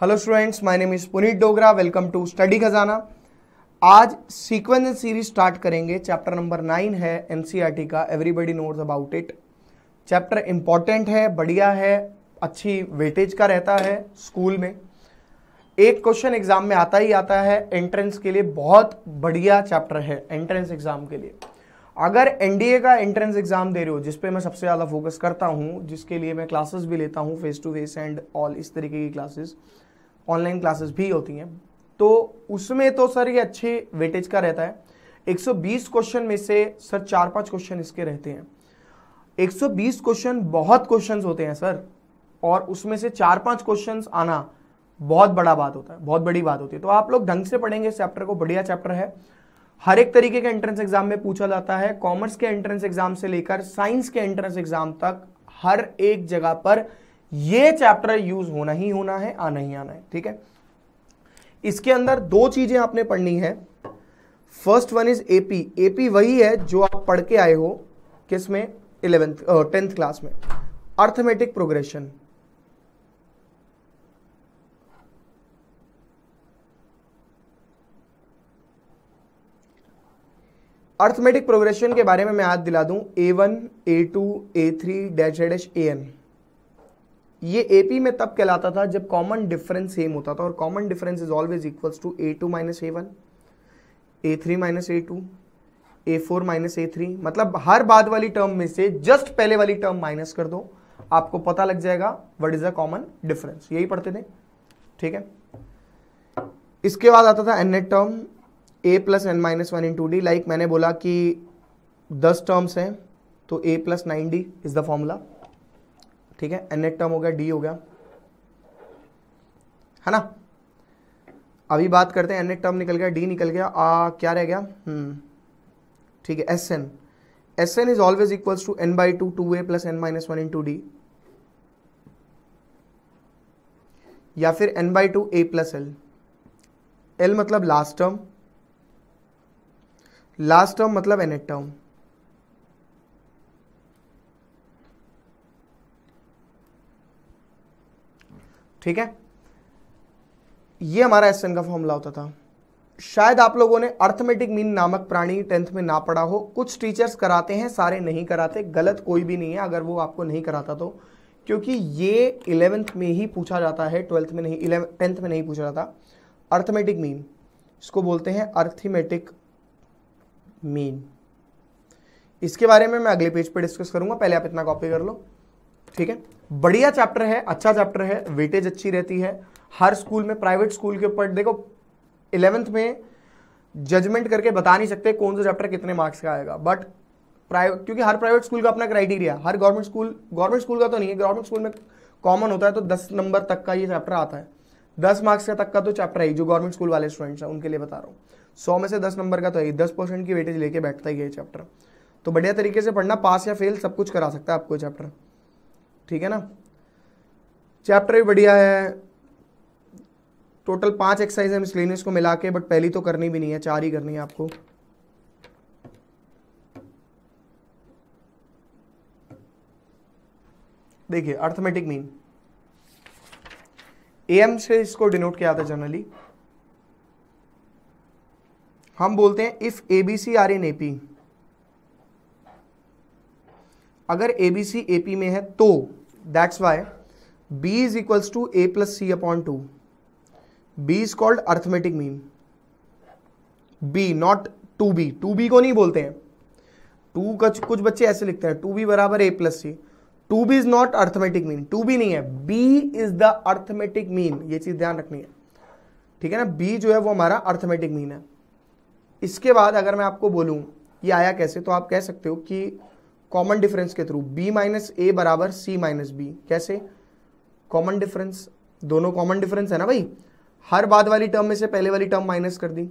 Hello students my name is Puneet Dogra welcome to study Khazana आज sequence series start करेंगे chapter number nine है NCERT e का everybody note about it chapter important है बढ़िया है अच्छी वेटेज का रहता है स्कूल में एक क्वेश्चन एग्जाम में आता ही आता है एंट्रेंस के लिए बहुत बढ़िया चैप्टर है एंट्रेंस एग्जाम के लिए अगर एनडीए का एंट्रेंस एग्जाम दे रहे हो जिसपे मैं सबसे ज़्यादा फोकस करता हूँ जिसके लिए मैं क्लासेस भी लेता हूँ face to face and all इस तरीके की क्लासेस ऑनलाइन क्लासेस भी होती हैं तो उसमें तो सर ये अच्छे वेटेज का रहता है 120 क्वेश्चन में से सर चार पांच क्वेश्चन इसके रहते हैं 120 क्वेश्चन बहुत क्वेश्चंस होते हैं सर और उसमें से चार पांच क्वेश्चंस आना बहुत बड़ा बात होता है बहुत बड़ी बात होती है तो आप लोग ढंग से पढ़ेंगे इस चैप्टर को बढ़िया चैप्टर है हर एक तरीके के एंट्रेंस एग्जाम में पूछा जाता है कॉमर्स के एंट्रेंस एग्जाम से लेकर साइंस के एंट्रेंस एग्जाम तक हर एक जगह पर ये चैप्टर यूज होना ही होना है आना ही आना है ठीक है इसके अंदर दो चीजें आपने पढ़नी है first one is AP AP वही है जो आप पढ़ के आए हो किस में इलेवेंथ टेंथ क्लास में अर्थमेटिक प्रोग्रेशन अर्थमेटिक प्रोग्रेशन के बारे में मैं याद दिला दूं a one a two a three dash dash a n ये एपी में तब कहलाता था जब कॉमन डिफरेंस सेम होता था और common difference is always equals to a two minus a one a three minus a two a four minus a three मतलब हर बाद वाली टर्म में से जस्ट पहले वाली टर्म माइनस कर दो आपको पता लग जाएगा what is the common difference यही पढ़ते थे ठीक है इसके बाद आता था nth term a plus N minus one into d like मैंने बोला कि दस टर्म्स हैं तो a plus nine d is the formula ठीक है एन एड टर्म हो गया डी हो गया है ना अभी बात करते हैं एन एट टर्म निकल गया डी निकल गया आ क्या रह गया हम्म, ठीक है s n s n is always equals to n by two two A plus N minus one into d या फिर n by two A plus l l मतलब लास्ट टर्म लास्ट टर्म मतलब n term ठीक है ये हमारा S का formula होता था शायद आप लोगों ने अर्थमेटिक मीन नामक प्राणी टेंथ में ना पढ़ा हो कुछ टीचर्स कराते हैं सारे नहीं कराते गलत कोई भी नहीं है अगर वो आपको नहीं कराता तो क्योंकि ये इलेवेंथ में ही पूछा जाता है ट्वेल्थ में नहीं इलेवन टेंथ में नहीं पूछा जाता अर्थमेटिक मीन इसको बोलते हैं अर्थमेटिक मीन इसके बारे में मैं अगले पेज पर पे डिस्कस करूंगा पहले आप इतना कॉपी कर लो ठीक है बढ़िया चैप्टर है अच्छा चैप्टर है वेटेज अच्छी रहती है हर स्कूल में प्राइवेट स्कूल के ऊपर देखो इलेवेंथ में जजमेंट करके बता नहीं सकते कौन सा चैप्टर कितने मार्क्स का आएगा बट प्राइवेट क्योंकि हर प्राइवेट स्कूल का अपना क्राइटेरिया हर गवर्नमेंट स्कूल गवर्नमेंट स्कूल का तो नहीं है गवर्नमेंट स्कूल में कॉमन होता है तो दस नंबर तक का ये चैप्टर आता है दस मार्क्स का तक का तो चैप्टर है जो गवर्नमेंट स्कूल वाले स्टूडेंट्स हैं उनके लिए बता रहा हूँ सौ में से दस नंबर का तो है दस परसेंट की वेटेज लेके बैठता ही है चैप्टर तो बढ़िया तरीके से पढ़ना पास या फेल सब कुछ करा सकता है आपको चैप्टर ठीक है ना चैप्टर भी बढ़िया है टोटल पांच एक्सरसाइज है मिसलेनियस को मिला के बट पहली तो करनी भी नहीं है चार ही करनी है आपको देखिए अर्थमेटिक मीन एम से इसको डिनोट किया था जनरली हम बोलते हैं if ABC are in AP अगर एबीसी एपी में है तो that's why b is equals to A plus C upon two b is called arithmetic mean b not two b two b को नहीं बोलते हैं टू कुछ कुछ बच्चे ऐसे लिखते हैं टू बी बराबर a plus c two b is not arithmetic mean two b नहीं है b is the arithmetic mean ये चीज ध्यान रखनी है ठीक है ना बी जो है वो हमारा अर्थमेटिक मीन है इसके बाद अगर मैं आपको बोलूं ये आया कैसे तो आप कह सकते हो कि कॉमन डिफरेंस के थ्रू b माइनस ए बराबर सी माइनस बी कैसे कॉमन डिफरेंस दोनों कॉमन डिफरेंस है ना भाई हर बाद वाली टर्म में से पहले वाली टर्म माइनस कर दी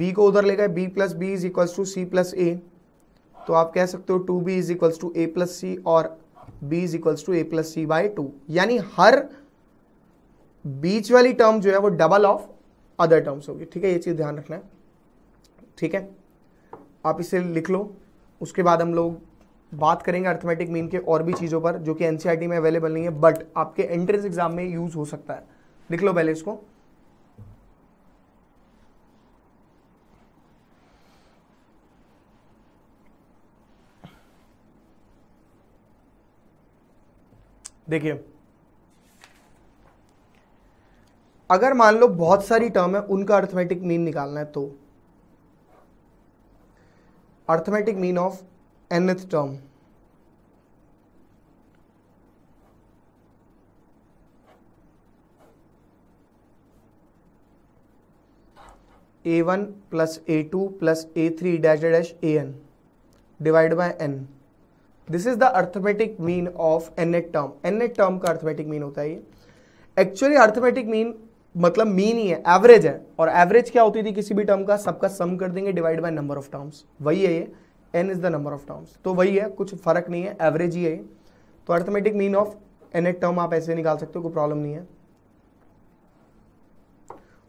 b को उधर ले गए plus b is equals to c plus a तो आप कह सकते हो two b is equals to A plus c और b is equals to A plus C by two यानी हर बीच वाली टर्म जो है वो डबल ऑफ अदर टर्म्स होगी ठीक है ये चीज़ ध्यान रखना है ठीक है आप इसे लिख लो उसके बाद हम लोग बात करेंगे अर्थमेटिक मीन के और भी चीज़ों पर जो कि एन e में अवेलेबल नहीं है बट आपके एंट्रेंस एग्जाम में यूज़ हो सकता है लिख लो पहले इसको देखिए अगर मान लो बहुत सारी टर्म है उनका अर्थमेटिक मीन निकालना है तो arithmetic mean of nth term a one plus a two plus a three dash dash a n divide by n this is the arithmetic mean of nth term nth term का arithmetic mean होता है ये actually arithmetic mean मतलब mean ही है average है और average क्या होती थी किसी भी टर्म का सबका सम कर देंगे divide by number of terms वही है ये n is the number of terms तो वही है कुछ फर्क नहीं है एवरेज ही है तो arithmetic mean of nth term आप ऐसे निकाल सकते हो कोई प्रॉब्लम नहीं है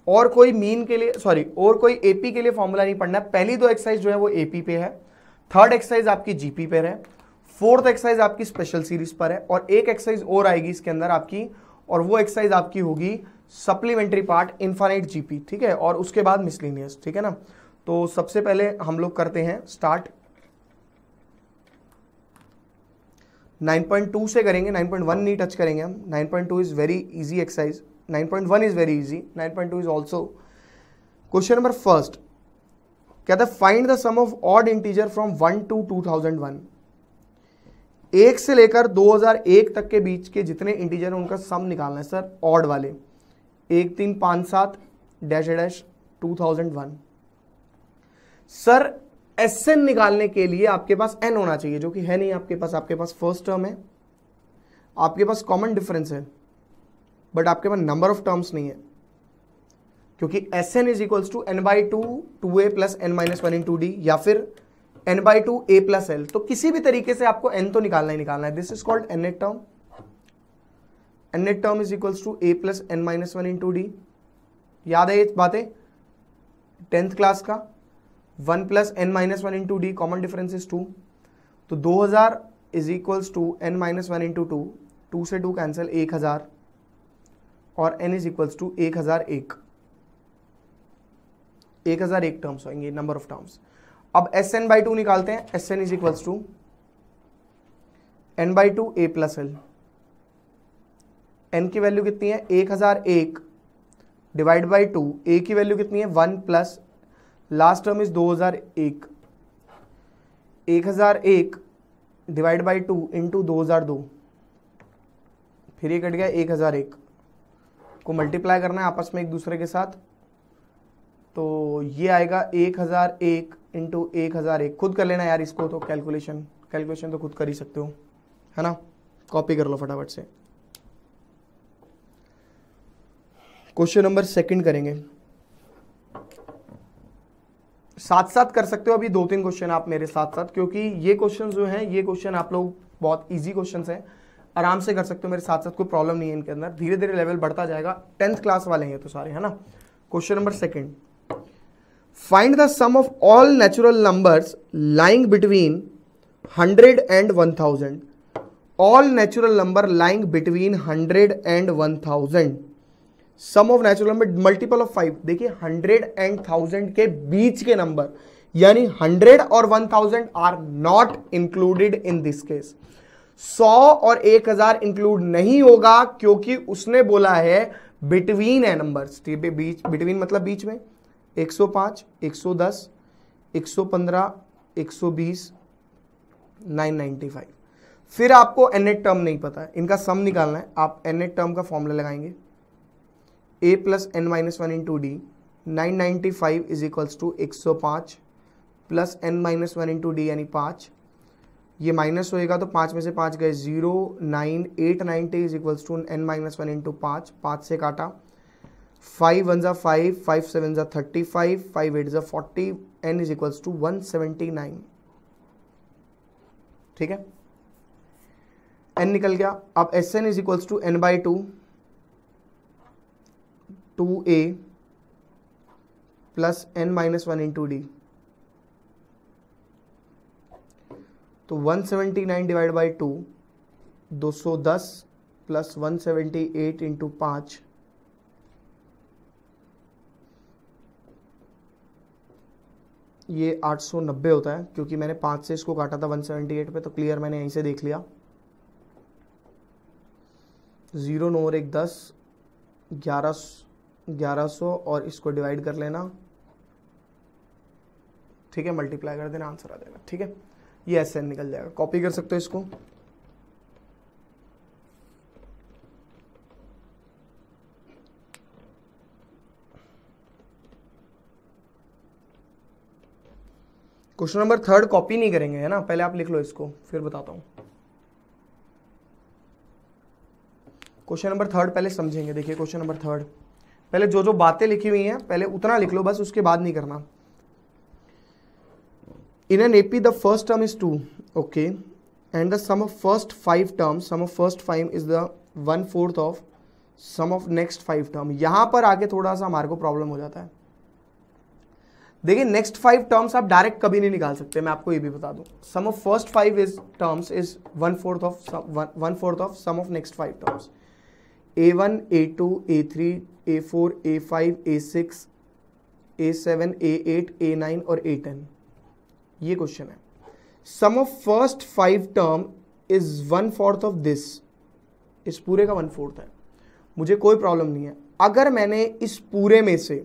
और कोई मीन के लिए सॉरी और कोई एपी के लिए फॉर्मूला नहीं पढ़ना है पहली दो एक्सरसाइज जो है वो एपी पे है थर्ड एक्सरसाइज आपकी जीपी पे है फोर्थ एक्सरसाइज आपकी स्पेशल सीरीज पर है और एक एक्सरसाइज और आएगी इसके अंदर आपकी और वो एक्सरसाइज आपकी होगी सप्लीमेंट्री पार्ट इन्फानाइट जीपी ठीक है और उसके बाद मिसलिनियस ठीक है ना तो सबसे पहले हम लोग करते हैं स्टार्ट 9.2 से करेंगे 9.1 नहीं टच करेंगे हम 9.2 is very easy exercise 9.1 is very easy 9.2 is also question number first क्या था find the sum of odd integer from 1 to 2001 एक से लेकर 2001 तक के बीच के जितने इंटीजर हैं उनका सम निकालना है सर ऑड वाले एक तीन पांच सात dash dash two thousand one sir s n निकालने के लिए आपके पास एन होना चाहिए जो कि है नहीं आपके पास आपके पास फर्स्ट टर्म है आपके पास कॉमन डिफरेंस है बट आपके पास नंबर ऑफ टर्म्स नहीं है क्योंकि s n is equals to n by two two A plus N minus one into d या फिर n by two A plus l तो किसी भी तरीके से आपको एन तो निकालना ही निकालना है this is called nth term nth term is equals to A plus N minus one into d याद है ये बातें टेंथ क्लास का one plus N minus one into d common difference is two तो दो हज़ार is equals to n minus one into two two से two cancel एक हज़ार और एन इज इक्वल्स टू एक हज़ार एक एक हज़ार एक टर्म्स होंगे नंबर ऑफ टर्म्स अब एस एन बाई टू निकालते हैं s n is equals to n by two A plus l n की वैल्यू कितनी है एक हज़ार एक डिवाइड बाई टू ए की वैल्यू कितनी है one plus last term is दो हज़ार एक एक हज़ार एक डिवाइड बाई टू इंटू दो हज़ार दो फिर ये कट गया एक हज़ार एक को मल्टीप्लाई करना है आपस में एक दूसरे के साथ तो ये आएगा एक हज़ार एक इंटू एक हज़ार एक खुद कर लेना यार इसको तो कैलकुलेशन कैलकुलेशन तो खुद कर ही सकते हो है ना कॉपी कर लो फटाफट से क्वेश्चन नंबर सेकंड करेंगे साथ साथ कर सकते हो अभी दो तीन क्वेश्चन आप मेरे साथ साथ क्योंकि ये क्वेश्चन जो हैं ये क्वेश्चन आप लोग बहुत ईजी क्वेश्चन हैं आराम से कर सकते हो मेरे साथ साथ कोई प्रॉब्लम नहीं है इनके अंदर धीरे धीरे लेवल बढ़ता जाएगा टेंथ क्लास वाले हैं तो सारे है ना question number second find the sum of all natural numbers lying between hundred and one thousand all natural number lying between hundred and one thousand sum of natural number multiple of five देखिए hundred and thousand के बीच के नंबर यानी hundred और one thousand are not included in this case सौ और एक हजार इंक्लूड नहीं होगा क्योंकि उसने बोला है बिटवीन ए नंबर बीच बिटवीन मतलब बीच में 105, 110, 115, 120, 995 फिर आपको एन टर्म नहीं पता है इनका सम निकालना है आप एन टर्म का फॉर्मूला लगाएंगे a plus N minus one into d nine ninety five is equals to एक सौ पाँच plus N minus one into d यानी पाँच ये माइनस होएगा तो पाँच में से पाँच गए zero nine eight ninety is equals to n minus one into पाँच पाँच से काटा फाइव वन ज़ा फाइव फाइव सेवन ज़ा थर्टी फाइव फाइव एट ज़ा forty n is equals to one seventy nine ठीक है एन निकल गया अब s n is equals to n by two two A plus N minus one into d तो 179 seventy nine divide by two दो सौ दस plus one seventy eight into पाँच ये 890 होता है क्योंकि मैंने पाँच से इसको काटा था 178 पे तो क्लियर मैंने यहीं से देख लिया ज़ीरो नोर एक दस ग्यारह 1100 और इसको डिवाइड कर लेना ठीक है मल्टीप्लाई कर देना आंसर आ जाएगा ठीक है ये ऐसे निकल जाएगा कॉपी कर सकते हो इसको क्वेश्चन नंबर थर्ड कॉपी नहीं करेंगे है ना पहले आप लिख लो इसको फिर बताता हूं क्वेश्चन नंबर थर्ड पहले समझेंगे देखिए क्वेश्चन नंबर थर्ड पहले जो जो बातें लिखी हुई हैं पहले उतना लिख लो बस उसके बाद नहीं करना in an AP the first term is two okay and the sum of first five term sum of first five is the one fourth of sum of next five term यहां पर आके थोड़ा सा हमारे को प्रॉब्लम हो जाता है देखिए नेक्स्ट फाइव टर्म्स आप डायरेक्ट कभी नहीं निकाल सकते मैं आपको ये भी बता दूं sum of first five is terms is one fourth of one fourth of sum of next five terms a one a two a three a four a five a six a seven a eight a nine और a ten ये question है sum of first five term is one fourth of this इस पूरे का one fourth है मुझे कोई problem नहीं है अगर मैंने इस पूरे में से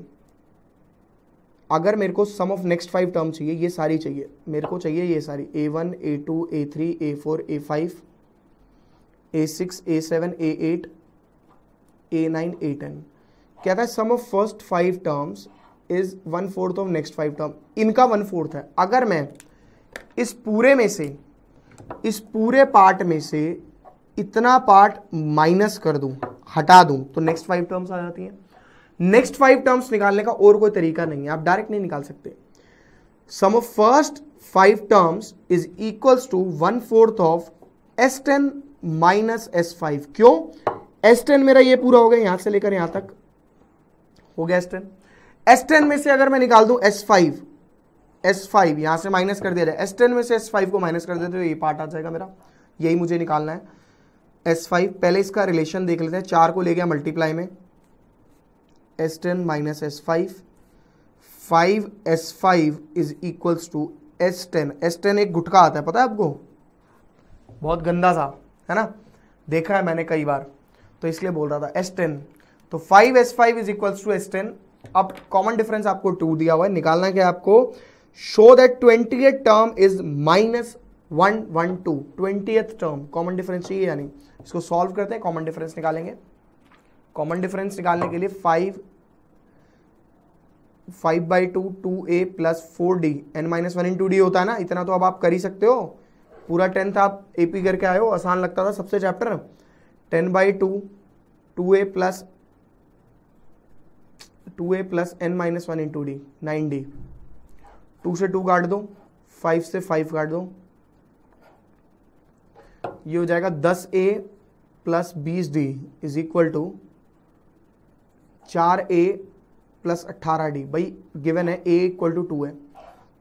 अगर मेरे को sum of next five term चाहिए ये सारी चाहिए मेरे को चाहिए ये सारी a one a two a three a four a five a six a seven a eight a nine a ten कहता है sum of first five terms is one fourth of next five term इनका one fourth है अगर मैं इस पूरे में से इस पूरे पार्ट में से इतना पार्ट माइनस कर दूं हटा दूं तो नेक्स्ट फाइव टर्म्स आ जाती हैं नेक्स्ट फाइव टर्म्स निकालने का और कोई तरीका नहीं है आप डायरेक्ट नहीं निकाल सकते sum of first five terms is equals to one fourth of s ten minus s five क्यों एस टेन मेरा ये पूरा हो गया यहां से लेकर यहां तक हो गया एस टेन एस टेन में से अगर मैं निकाल दूं एस फाइव एस फाइव यहां से माइनस कर दिया जाए एस टेन में से एस फाइव को माइनस कर देते तो ये पार्ट आ जाएगा मेरा यही मुझे निकालना है एस फाइव पहले इसका रिलेशन देख लेते हैं चार को ले गया मल्टीप्लाई में s ten minus s five five s five is equals to s ten s ten एक गुटका आता है पता है आपको बहुत गंदा सा है ना देखा है मैंने कई बार तो इसलिए बोल रहा था एस टेन तो five s five is equal to s ten अब कॉमन डिफरेंस आपको टू दिया हुआ है निकालना क्या आपको show that twenty term is minus one one two twenty term common difference चाहिए यानी इसको सॉल्व करते हैं कॉमन डिफरेंस निकालेंगे कॉमन डिफरेंस निकालने के लिए five five by two two A plus four d n minus one into d होता है ना इतना तो अब आप कर ही सकते हो पूरा टेंथ आप एपी करके आए हो आसान लगता था सबसे chapter ten by two two A plus two A plus N minus one into d nine d two से टू काट दो फाइव से फाइव काट दो ये हो जाएगा दस ए प्लस बीस डी इज इक्वल टू चार ए प्लस अट्ठारह डी भाई गिवन है ए इक्वल टू टू है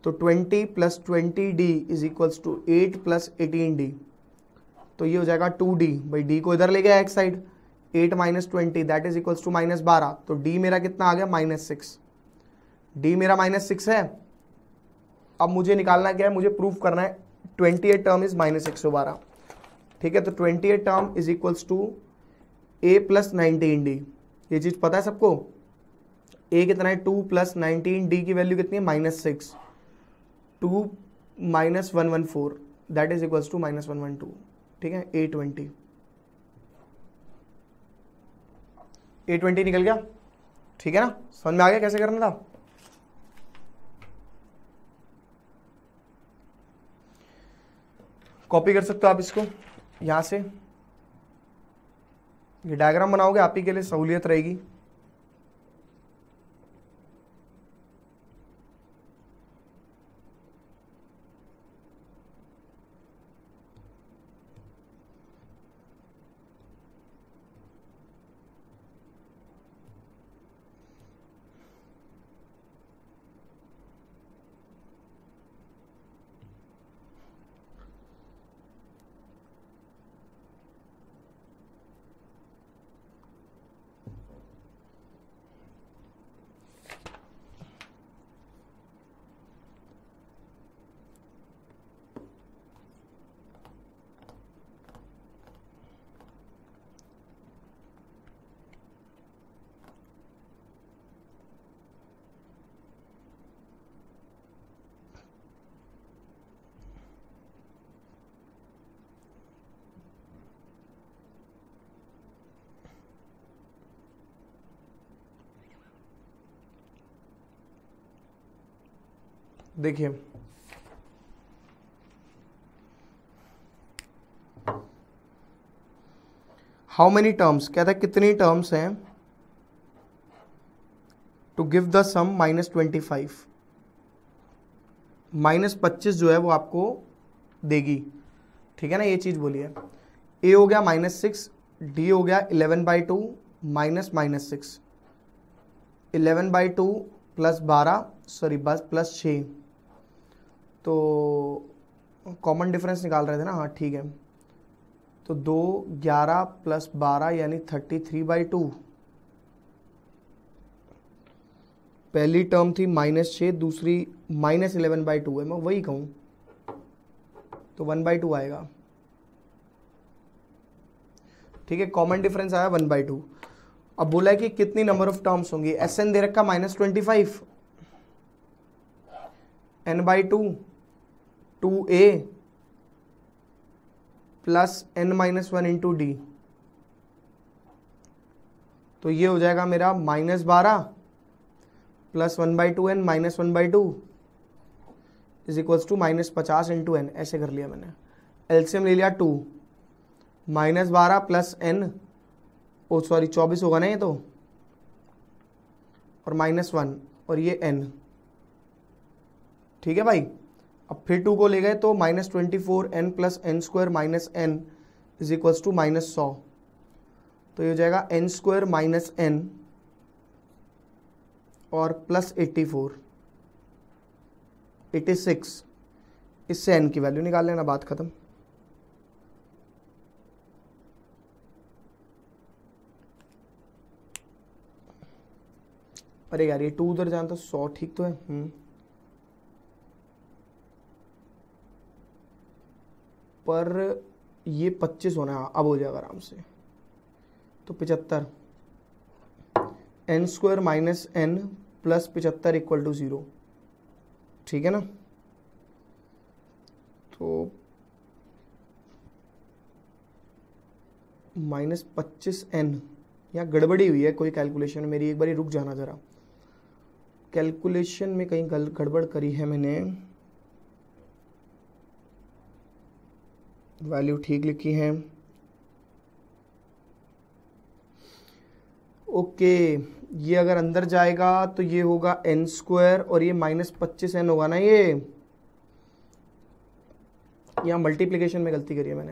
तो twenty plus twenty d is equals to eight plus eighteen d तो ये हो जाएगा टू डी भाई डी को इधर ले गया एक side eight minus twenty that is equals to minus बारह तो डी मेरा कितना आ गया माइनस सिक्स डी मेरा माइनस सिक्स है अब मुझे निकालना क्या है मुझे प्रूफ करना है twentieth term is minus एक सौ बारह ठीक है तो twentieth term is equals to A plus nineteen d ये चीज़ पता है सबको ए कितना है टू प्लस नाइनटीन डी की वैल्यू कितनी है minus six two minus one one four that is equals to minus one one two ठीक है ए ट्वेंटी ए ट्वेंटी निकल गया ठीक है ना समझ में आ गया कैसे करना था कॉपी कर सकते हो आप इसको यहां से ये डायग्राम बनाओगे आप ही के लिए सहूलियत रहेगी देखिए हाउ मेनी टर्म्स कहता है कितनी टर्म्स हैं to give the sum minus twenty five माइनस पच्चीस जो है वो आपको देगी ठीक है ना ये चीज़ बोलिए ए हो गया माइनस सिक्स डी हो गया eleven by two minus minus six eleven by two plus बारह सॉरी बस प्लस छः तो कॉमन डिफरेंस निकाल रहे थे ना हाँ ठीक है तो दो ग्यारह प्लस बारह यानी थर्टी थ्री बाई टू पहली टर्म थी माइनस छः दूसरी माइनस इलेवन बाई टू है मैं वही कहूँ तो वन बाई टू आएगा ठीक है कॉमन डिफरेंस आया वन बाई टू अब बोला है कि कितनी नंबर ऑफ टर्म्स होंगी एस एन दे रखा minus twenty five n by two two A plus N minus one into d तो ये हो जाएगा मेरा माइनस बारह plus one by two n minus one by two is equals to minus पचास इंटू एन ऐसे कर लिया मैंने एल्सियम ले लिया टू माइनस बारह प्लस एन ओ सॉरी चौबीस होगा ना ये तो और माइनस वन और ये एन ठीक है भाई अब फिर टू को ले गए तो minus twenty four n plus n square minus n is equals to minus सौ तो ये हो जाएगा एन स्क्वायर माइनस एन और plus eighty four eighty six इससे एन की वैल्यू निकाल लेना बात ख़त्म अरे यार ये टू उधर जाना तो सौ ठीक तो है हम्म। पर ये पच्चीस होना है अब हो जाएगा आराम से तो पिचहत्तर n square minus n plus पिचहत्तर इक्वल टू ज़ीरो ठीक है ना तो माइनस पच्चीस एन यहाँ गड़बड़ी हुई है कोई कैलकुलेशन मेरी एक बार रुक जाना ज़रा कैलकुलेशन में कहीं गड़बड़ करी है मैंने वैल्यू ठीक लिखी है ओके okay, ये अगर अंदर जाएगा तो ये होगा एन स्क्वायर और ये माइनस पच्चीस एन होगा ना ये यहाँ मल्टीप्लिकेशन में गलती करी है मैंने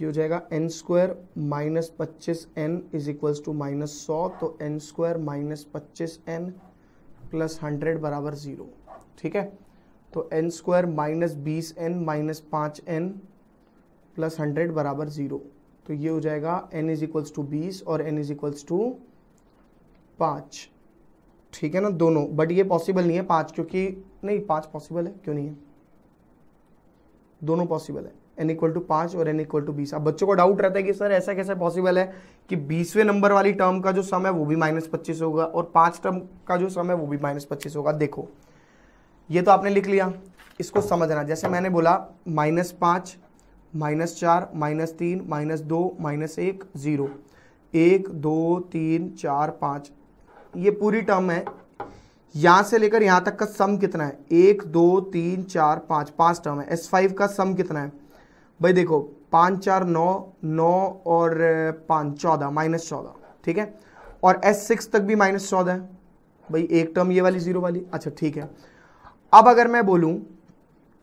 ये हो जाएगा एन स्क्वायर माइनस पच्चीस n is equal to minus सौ तो एन स्क्वायर माइनस पच्चीस एन प्लस हंड्रेड बराबर ज़ीरो ठीक है तो एन स्क्वायर माइनस बीस एन माइनस पाँच एन प्लस हंड्रेड बराबर ज़ीरो तो ये हो जाएगा एन इज इक्वल्स टू बीस और एन इज इक्वल्स टू पाँच ठीक है ना दोनों बट ये पॉसिबल नहीं है पाँच क्योंकि नहीं पाँच पॉसिबल है क्यों नहीं है दोनों पॉसिबल है एन इक्वल टू पाँच और एन इक्वल टू बीस अब बच्चों को डाउट रहता है कि सर ऐसा कैसे पॉसिबल है कि बीसवें नंबर वाली टर्म का जो सम है वो भी माइनस पच्चीस होगा और पाँच टर्म का जो सम है वो भी माइनस पच्चीस होगा देखो ये तो आपने लिख लिया इसको समझना जैसे मैंने बोला माइनस पाँच माइनस चार माइनस तीन माइनस दो माइनस एक ज़ीरो एक दो तीन चार पाँच ये पूरी टर्म है यहाँ से लेकर यहाँ तक का सम कितना है एक दो तीन चार पाँच पाँच टर्म है एस फाइव का सम कितना है भाई देखो पाँच चार नौ नौ और पाँच चौदह माइनस चौदह ठीक है और एस सिक्स तक भी माइनस चौदह है भाई एक टर्म ये वाली ज़ीरो वाली अच्छा ठीक है अब अगर मैं बोलूँ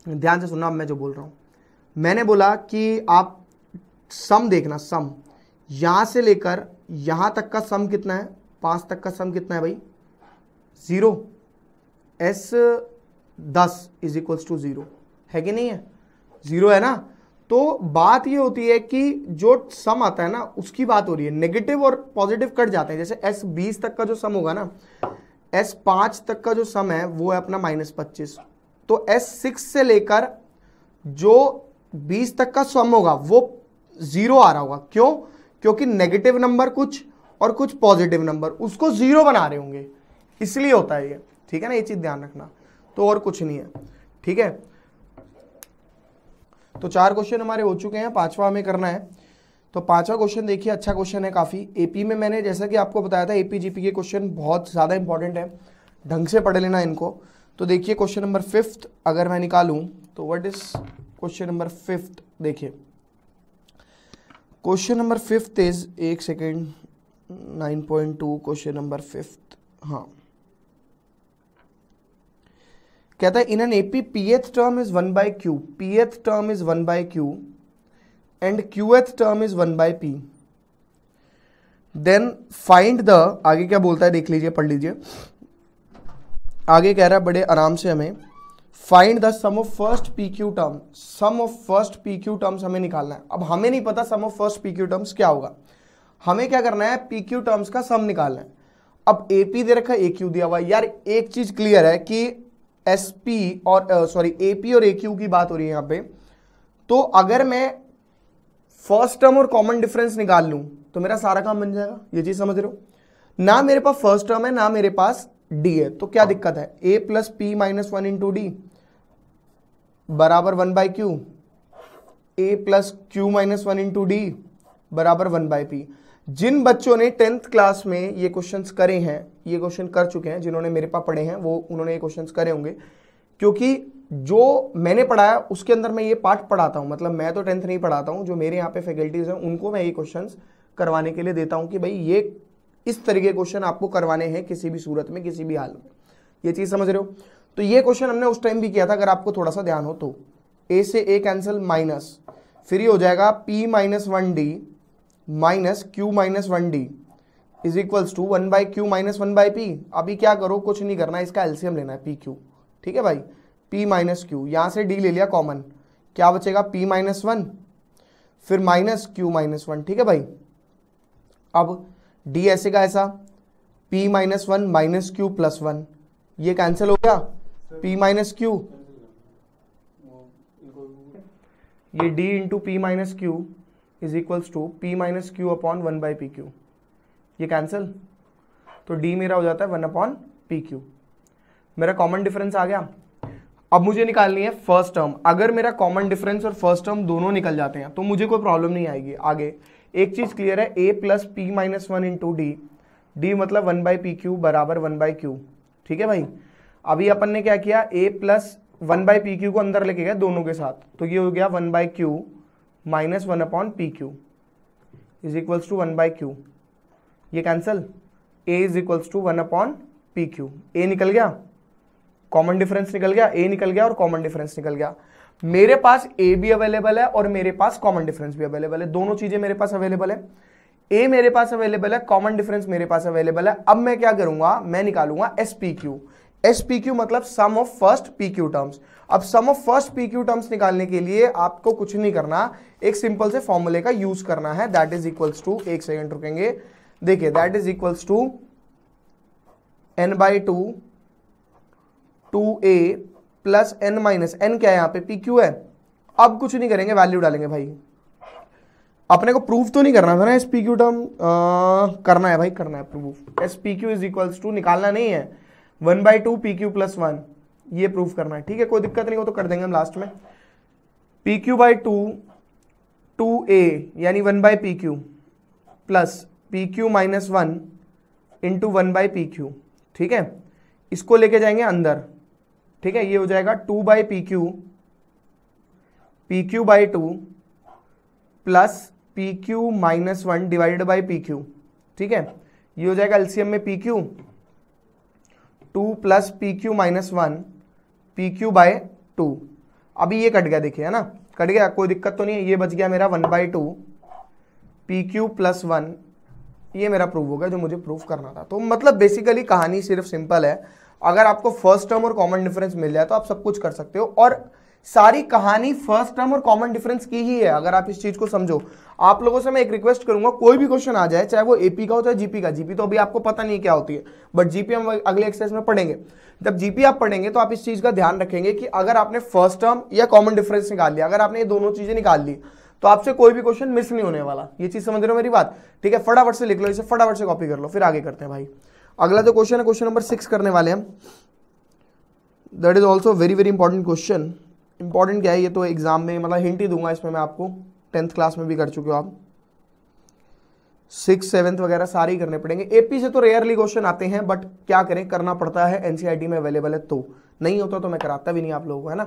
ध्यान से सुनना अब मैं जो बोल रहा हूँ मैंने बोला कि आप सम देखना सम यहाँ से लेकर यहाँ तक का सम कितना है पाँच तक का सम कितना है भाई ज़ीरो एस दस इज इक्वल्स टू ज़ीरो है कि नहीं है ज़ीरो है ना तो बात ये होती है कि जो सम आता है ना उसकी बात हो रही है नेगेटिव और पॉजिटिव कट जाते हैं जैसे एस बीस तक का जो सम होगा ना एस पाँच तक का जो सम है वो है अपना माइनस पच्चीस तो एस सिक्स से लेकर जो बीस तक का सम होगा वो जीरो आ रहा होगा क्यों क्योंकि नेगेटिव नंबर कुछ और कुछ पॉजिटिव नंबर उसको जीरो बना रहे होंगे इसलिए होता है ये ठीक है ना ये चीज ध्यान रखना तो और कुछ नहीं है ठीक है तो चार क्वेश्चन हमारे हो चुके हैं पांचवा हमें करना है तो पांचवा क्वेश्चन देखिए अच्छा क्वेश्चन है काफी एपी में मैंने जैसा कि आपको बताया था एपी जीपी के क्वेश्चन बहुत ज्यादा इंपॉर्टेंट है ढंग से पढ़ लेना इनको तो देखिए क्वेश्चन नंबर फिफ्थ अगर मैं निकालू तो what is question number fifth देखिए क्वेश्चन नंबर फिफ्थ इज एक second nine point two question number fifth हाँ कहता है in an AP nth term is one by q nth term is one by q and nth term is one by p then find the आगे क्या बोलता है देख लीजिए पढ़ लीजिए आगे कह रहा है बड़े आराम से हमें find the sum of first p q term sum of first p q terms हमें निकालना है अब हमें नहीं पता sum of first p q terms क्या होगा हमें क्या करना है पी क्यू टर्म्स का सम निकालना है अब ए पी दे रखा है ए क्यू दिया हुआ यार एक चीज क्लियर है कि एस पी और सॉरी ए पी और ए क्यू की बात हो रही है यहाँ पे तो अगर मैं फर्स्ट टर्म और कॉमन डिफरेंस निकाल लूँ तो मेरा सारा काम बन जाएगा ये चीज़ समझ रहे हो ना मेरे पास फर्स्ट टर्म है ना मेरे पास डी है तो क्या दिक्कत है a plus P minus one into d बराबर one by Q a plus Q minus one into d बराबर वन बाई पी जिन बच्चों ने टेंथ क्लास में ये क्वेश्चंस करे हैं ये क्वेश्चन कर चुके हैं जिन्होंने मेरे पास पढ़े हैं वो उन्होंने ये क्वेश्चंस करे होंगे क्योंकि जो मैंने पढ़ाया उसके अंदर मैं ये पार्ट पढ़ाता हूँ मतलब मैं तो टेंथ नहीं पढ़ाता हूँ जो मेरे यहाँ पे फैकल्टीज़ हैं उनको मैं ये क्वेश्चंस करवाने के लिए देता हूँ कि भाई ये इस तरीके क्वेश्चन आपको करवाने हैं किसी भी सूरत में किसी भी हाल में ये चीज़ समझ रहे हो तो ये क्वेश्चन हमने उस टाइम भी किया था अगर आपको थोड़ा सा ध्यान हो तो ए से ए कैंसिल माइनस फिर ये हो जाएगा p minus one d minus Q minus one d is equals to one by q minus one by p अभी क्या करो कुछ नहीं करना इसका एल्सियम लेना है पी क्यू ठीक है भाई पी माइनस क्यू यहाँ से डी ले लिया कॉमन क्या बचेगा पी माइनस वन फिर माइनस क्यू माइनस वन ठीक है भाई अब डी ऐसे का ऐसा p minus one minus q plus one ये कैंसिल हो गया पी माइनस क्यू ये d into p minus Q is equals to p minus Q upon one by P q ये कैंसिल तो डी मेरा हो जाता है वन अपॉन पी क्यू मेरा कॉमन डिफरेंस आ गया अब मुझे निकालनी है फर्स्ट टर्म अगर मेरा कॉमन डिफरेंस और फर्स्ट टर्म दोनों निकल जाते हैं तो मुझे कोई प्रॉब्लम नहीं आएगी आगे एक चीज क्लियर है a plus P minus one into d d मतलब वन बाई पी क्यू बराबर वन बाई क्यू ठीक है भाई अभी अपन ने क्या किया a plus one by P q को अंदर लेके गया दोनों के साथ तो ये हो गया one by q minus one upon p q is equals to one by q ये cancel a is equals to one upon p q a निकल गया कॉमन डिफरेंस निकल गया ए निकल गया और कॉमन डिफरेंस निकल गया मेरे पास ए भी अवेलेबल है और मेरे पास कॉमन डिफरेंस भी अवेलेबल है दोनों चीजें मेरे पास अवेलेबल है ए मेरे पास अवेलेबल है कॉमन डिफरेंस मेरे पास अवेलेबल है अब मैं क्या करूंगा मैं निकालूंगा S P q S P q मतलब sum of first p q terms अब sum of first p q terms निकालने के लिए आपको कुछ नहीं करना एक सिंपल से फॉर्मूले का यूज करना है दैट इज इक्वल्स टू एक सेकेंड रुकेंगे देखिए that is equals to n by two two A plus N minus n क्या है यहाँ पे पी क्यू है अब कुछ नहीं करेंगे वैल्यू डालेंगे भाई अपने को प्रूफ तो नहीं करना था ना एस पी क्यू टर्म करना है भाई करना है proof S P q is equals to निकालना नहीं है one by two p q plus one ये प्रूफ करना है ठीक है कोई दिक्कत नहीं हो तो कर देंगे हम लास्ट में p Q by two two a यानी one by P q plus P Q minus one into one by P q ठीक है इसको लेके जाएंगे अंदर ठीक है ये हो जाएगा two by P q p Q by two plus P Q minus one divided by P q ठीक है ये हो जाएगा एलसीएम में p q two plus P Q minus one p q by two अभी ये कट गया देखिए है ना कट गया कोई दिक्कत तो नहीं है ये बच गया मेरा one by two p q plus one ये मेरा प्रूफ हो गया जो मुझे प्रूफ करना था तो मतलब बेसिकली कहानी सिर्फ सिंपल है अगर आपको फर्स्ट टर्म और कॉमन डिफरेंस मिल जाए तो आप सब कुछ कर सकते हो और सारी कहानी फर्स्ट टर्म और कॉमन डिफरेंस की ही है अगर आप इस चीज को समझो आप लोगों से मैं एक रिक्वेस्ट करूंगा कोई भी क्वेश्चन आ जाए चाहे वो एपी का हो चाहे जीपी का जीपी तो अभी आपको पता नहीं क्या होती है बट जीपी हम अगले एक्सरसाइज में पढ़ेंगे जब जीपी आप पढ़ेंगे तो आप इस चीज का ध्यान रखेंगे कि अगर आपने फर्स्ट टर्म या कॉमन डिफरेंस निकाल लिया अगर आपने ये दोनों चीजें निकाल ली तो आपसे कोई भी क्वेश्चन मिस नहीं होने वाला ये चीज समझ रहे हो मेरी बात ठीक है फटाफट से लिख लो इसे फटाफट से कॉपी कर लो फिर आगे करते हैं भाई अगला जो क्वेश्चन है क्वेश्चन नंबर सिक्स करने वाले हैं that is also very very important question important क्या है ये तो एग्जाम में मतलब हिंट ही दूंगा इसमें मैं आपको टेंथ क्लास में भी कर चुके हो आप सिक्स सेवन्थ वगैरह सारे ही करने पड़ेंगे एपी से तो रेयरली क्वेश्चन आते हैं बट क्या करें करना पड़ता है एनसीईआरटी e में अवेलेबल है तो नहीं होता तो मैं कराता भी नहीं आप लोगों को है ना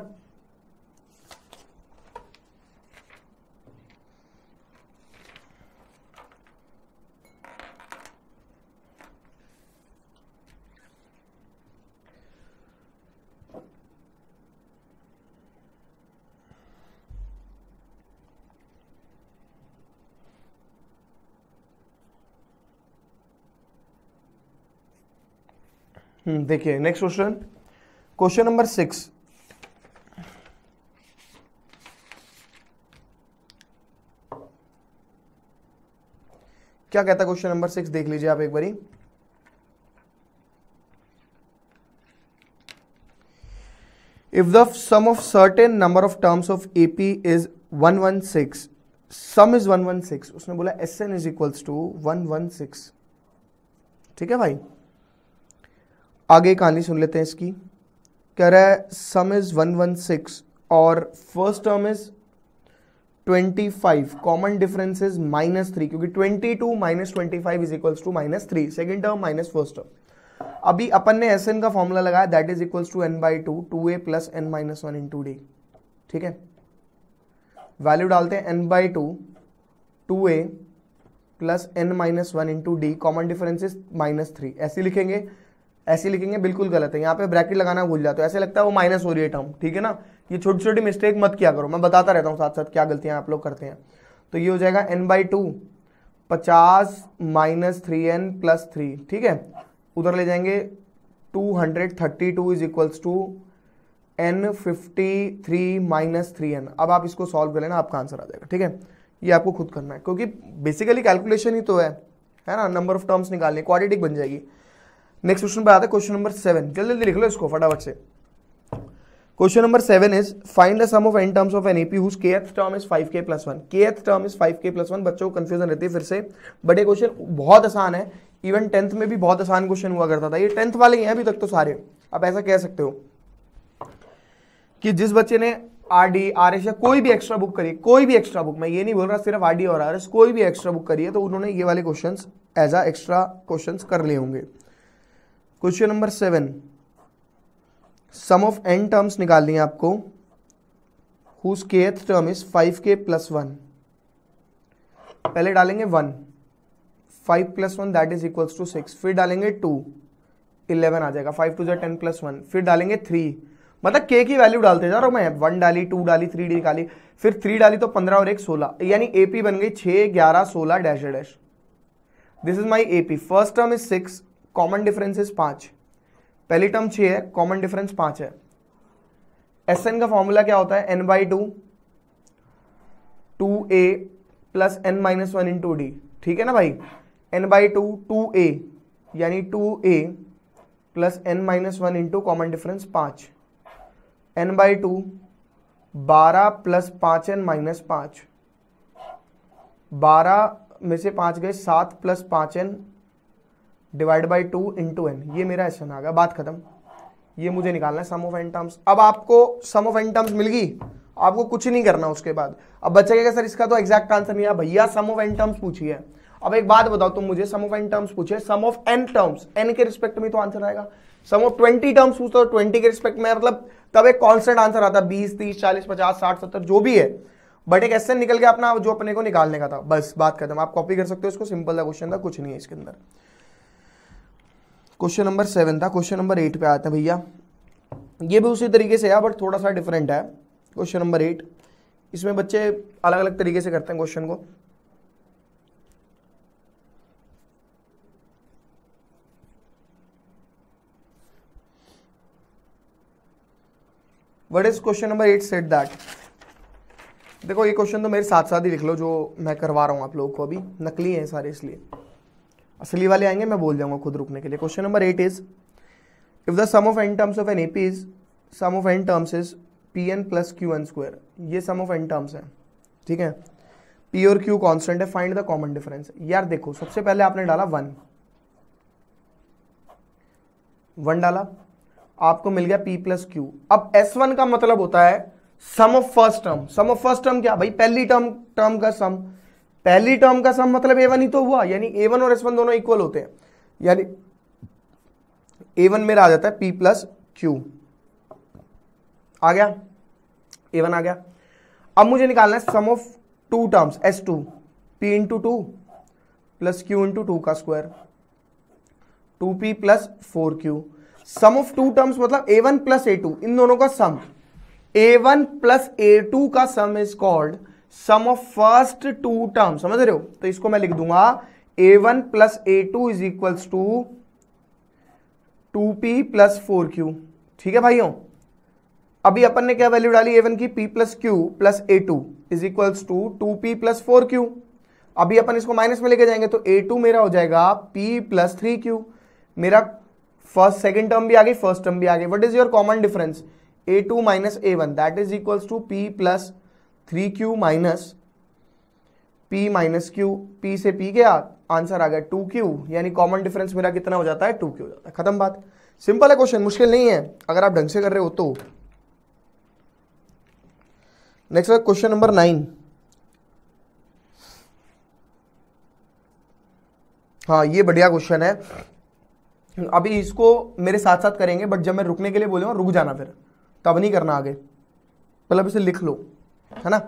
हम्म, देखिए next question question number six क्या कहता है क्वेश्चन नंबर सिक्स देख लीजिए आप एक बारी if the sum of certain number of terms of AP is 116 one one 116 उसने बोला S equals to one one 116 ठीक है भाई आगे कहानी सुन लेते हैं इसकी कह रहा है sum is one one six और first term is twenty five common difference is minus three क्योंकि twenty two minus twenty five is equals to minus three second term minus first term अभी अपन ने एस एन का formula लगाया that is equals to n by two two A plus N minus one into d ठीक है value डालते हैं n by two two A plus N minus one into d common difference is minus three ऐसे लिखेंगे ऐसे लिखेंगे बिल्कुल गलत है यहाँ पे ब्रैकेट लगाना भूल जाते हो ऐसे लगता है वो माइनस हो रही है टर्म ठीक है ना ये छोटी छोटी मिस्टेक मत किया करो मैं बताता रहता हूँ साथ साथ क्या गलतियाँ आप लोग करते हैं तो ये हो जाएगा एन बाई टू पचास minus three n plus three ठीक है उधर ले जाएंगे two hundred thirty two is equals to n fifty three minus three n अब आप इसको सॉल्व कर लेना आपका आंसर आ जाएगा ठीक है ये आपको खुद करना है क्योंकि बेसिकली कैलकुलेशन ही तो है है ना नंबर ऑफ टर्म्स निकालने क्वाड्रेटिक बन जाएगी नेक्स्ट क्वेश्चन पर आता है क्वेश्चन नंबर सेवन जल्दी जल्दी लिख लो इसको फटाफट से question number seven is find the sum of N terms of an AP whose kth term is five k plus one kth term is five k plus one बच्चों को confusion रहती है फिर से but ये question बहुत आसान है इवन टेंथ में भी बहुत आसान क्वेश्चन हुआ करता था ये टेंथ वाले हैं अभी तक तो सारे आप ऐसा कह सकते हो कि जिस बच्चे ने आर डी आर एस या कोई भी एक्स्ट्रा बुक करी कोई भी एक्स्ट्रा बुक मैं ये नहीं बोल रहा सिर्फ आर डी और आर एस कोई भी एक्स्ट्रा बुक करी है तो उन्होंने ये वाले question as a extra question कर लिए होंगे question number seven sum of N terms निकालनी है आपको whose kth term is five k plus one पहले डालेंगे one five plus one that is equals to six फिर डालेंगे टू इलेवन आ जाएगा फाइव टू जो टेन प्लस वन फिर डालेंगे थ्री मतलब के की वैल्यू डालते जा रहा हूँ मैं वन डाली टू डाली थ्री निकाली फिर थ्री डाली तो पंद्रह और एक सोलह यानी ए पी बन गई छः ग्यारह सोलह dash dash this is my a p first term is six common differences पांच पहली टर्म छः है कॉमन डिफरेंस पांच है एस एन का फॉर्मूला क्या होता है n by two two A plus N minus one into d ठीक है ना भाई n by two two a यानी टू ए plus N minus one into common difference पांच एन बाई टू बारह प्लस पांच एन माइनस पांच बारह में से पांच गए सात प्लस पांच n divide by two into n ये मेरा एस आ गया बात खत्म ये मुझे निकालना है सम ऑफ एन टर्म्स अब आपको सम ऑफ एन टर्म्स मिल गई आपको कुछ नहीं करना उसके बाद अब बच्चे कहेगा सर इसका तो एग्जैक्ट आंसर नहीं है भैया सम ऑफ एन टर्म्स पूछिए अब एक बात बताओ तुम मुझे सम ऑफ एन टर्म्स पूछे sum of N terms n के रिस्पेक्ट में तो आंसर आएगा सम ऑफ ट्वेंटी टर्म्स पूछते हो ट्वेंटी तो के रिस्पेक्ट में मतलब तब एक कॉन्स्टेंट आंसर आता है बीस तीस चालीस पचास साठ सत्तर जो भी है बट एक ऐसे निकल के अपना जो अपने को निकालने का था बस बात खत्म आप कॉपी कर सकते हो इसको सिंपल था क्वेश्चन था कुछ नहीं है इसके अंदर क्वेश्चन नंबर सेवन था क्वेश्चन नंबर एट पे आते हैं भैया ये भी उसी तरीके से है बट थोड़ा सा डिफरेंट है क्वेश्चन नंबर एट इसमें बच्चे अलग अलग तरीके से करते हैं क्वेश्चन को what is question number eight set that देखो ये क्वेश्चन तो मेरे साथ साथ ही लिख लो जो मैं करवा रहा हूँ आप लोगों को अभी नकली है सारे इसलिए असली वाले आएंगे मैं बोल जाऊंगा खुद रुकने के लिए question number eight is if the sum of N terms of an AP is sum of N terms is p n plus q n square ये सम ऑफ एन टर्म्स है ठीक है पी और क्यू कॉन्स्टेंट है find the common difference यार देखो सबसे पहले आपने डाला वन वन डाला आपको मिल गया पी प्लस क्यू अब एस वन का मतलब होता है sum of first term sum of first term क्या भाई पहली टर्म टर्म का सम पहली टर्म का सम मतलब ए वन ही तो हुआ यानी ए वन और एस वन दोनों इक्वल होते हैं यानी ए वन मेरा आ जाता है पी प्लस क्यू आ गया ए वन आ गया अब मुझे निकालना है sum of two terms s two p into two plus q into two का square two p plus four q sum of two terms मतलब a one plus a two इन दोनों का sum a one plus a two का sum is called sum of first two term समझ रहे हो तो इसको मैं लिख दूंगा a one plus a two is equals to two p plus four q ठीक है भाइयों अभी अपन ने क्या वैल्यू डाली ए वन की p plus q plus a two is equals to two p plus four q अभी अपन इसको माइनस में लेके जाएंगे तो ए टू मेरा हो जाएगा पी प्लस थ्री क्यू मेरा फर्स्ट सेकेंड टर्म भी आ गई फर्स्ट टर्म भी आ गई what is your common difference a two minus a one that is equal to p plus three q minus p minus q p से p गया answer आ गया टू क्यू यानी कॉमन डिफरेंस मेरा कितना हो जाता है टू क्यू हो जाता है खत्म बात सिंपल है क्वेश्चन मुश्किल नहीं है अगर आप ढंग से कर रहे हो तो नेक्स्ट क्वेश्चन नंबर नाइन हाँ ये बढ़िया क्वेश्चन है अभी इसको मेरे साथ साथ करेंगे बट जब मैं रुकने के लिए बोलूंगा रुक जाना फिर तब नहीं करना आगे मतलब इसे लिख लो है ना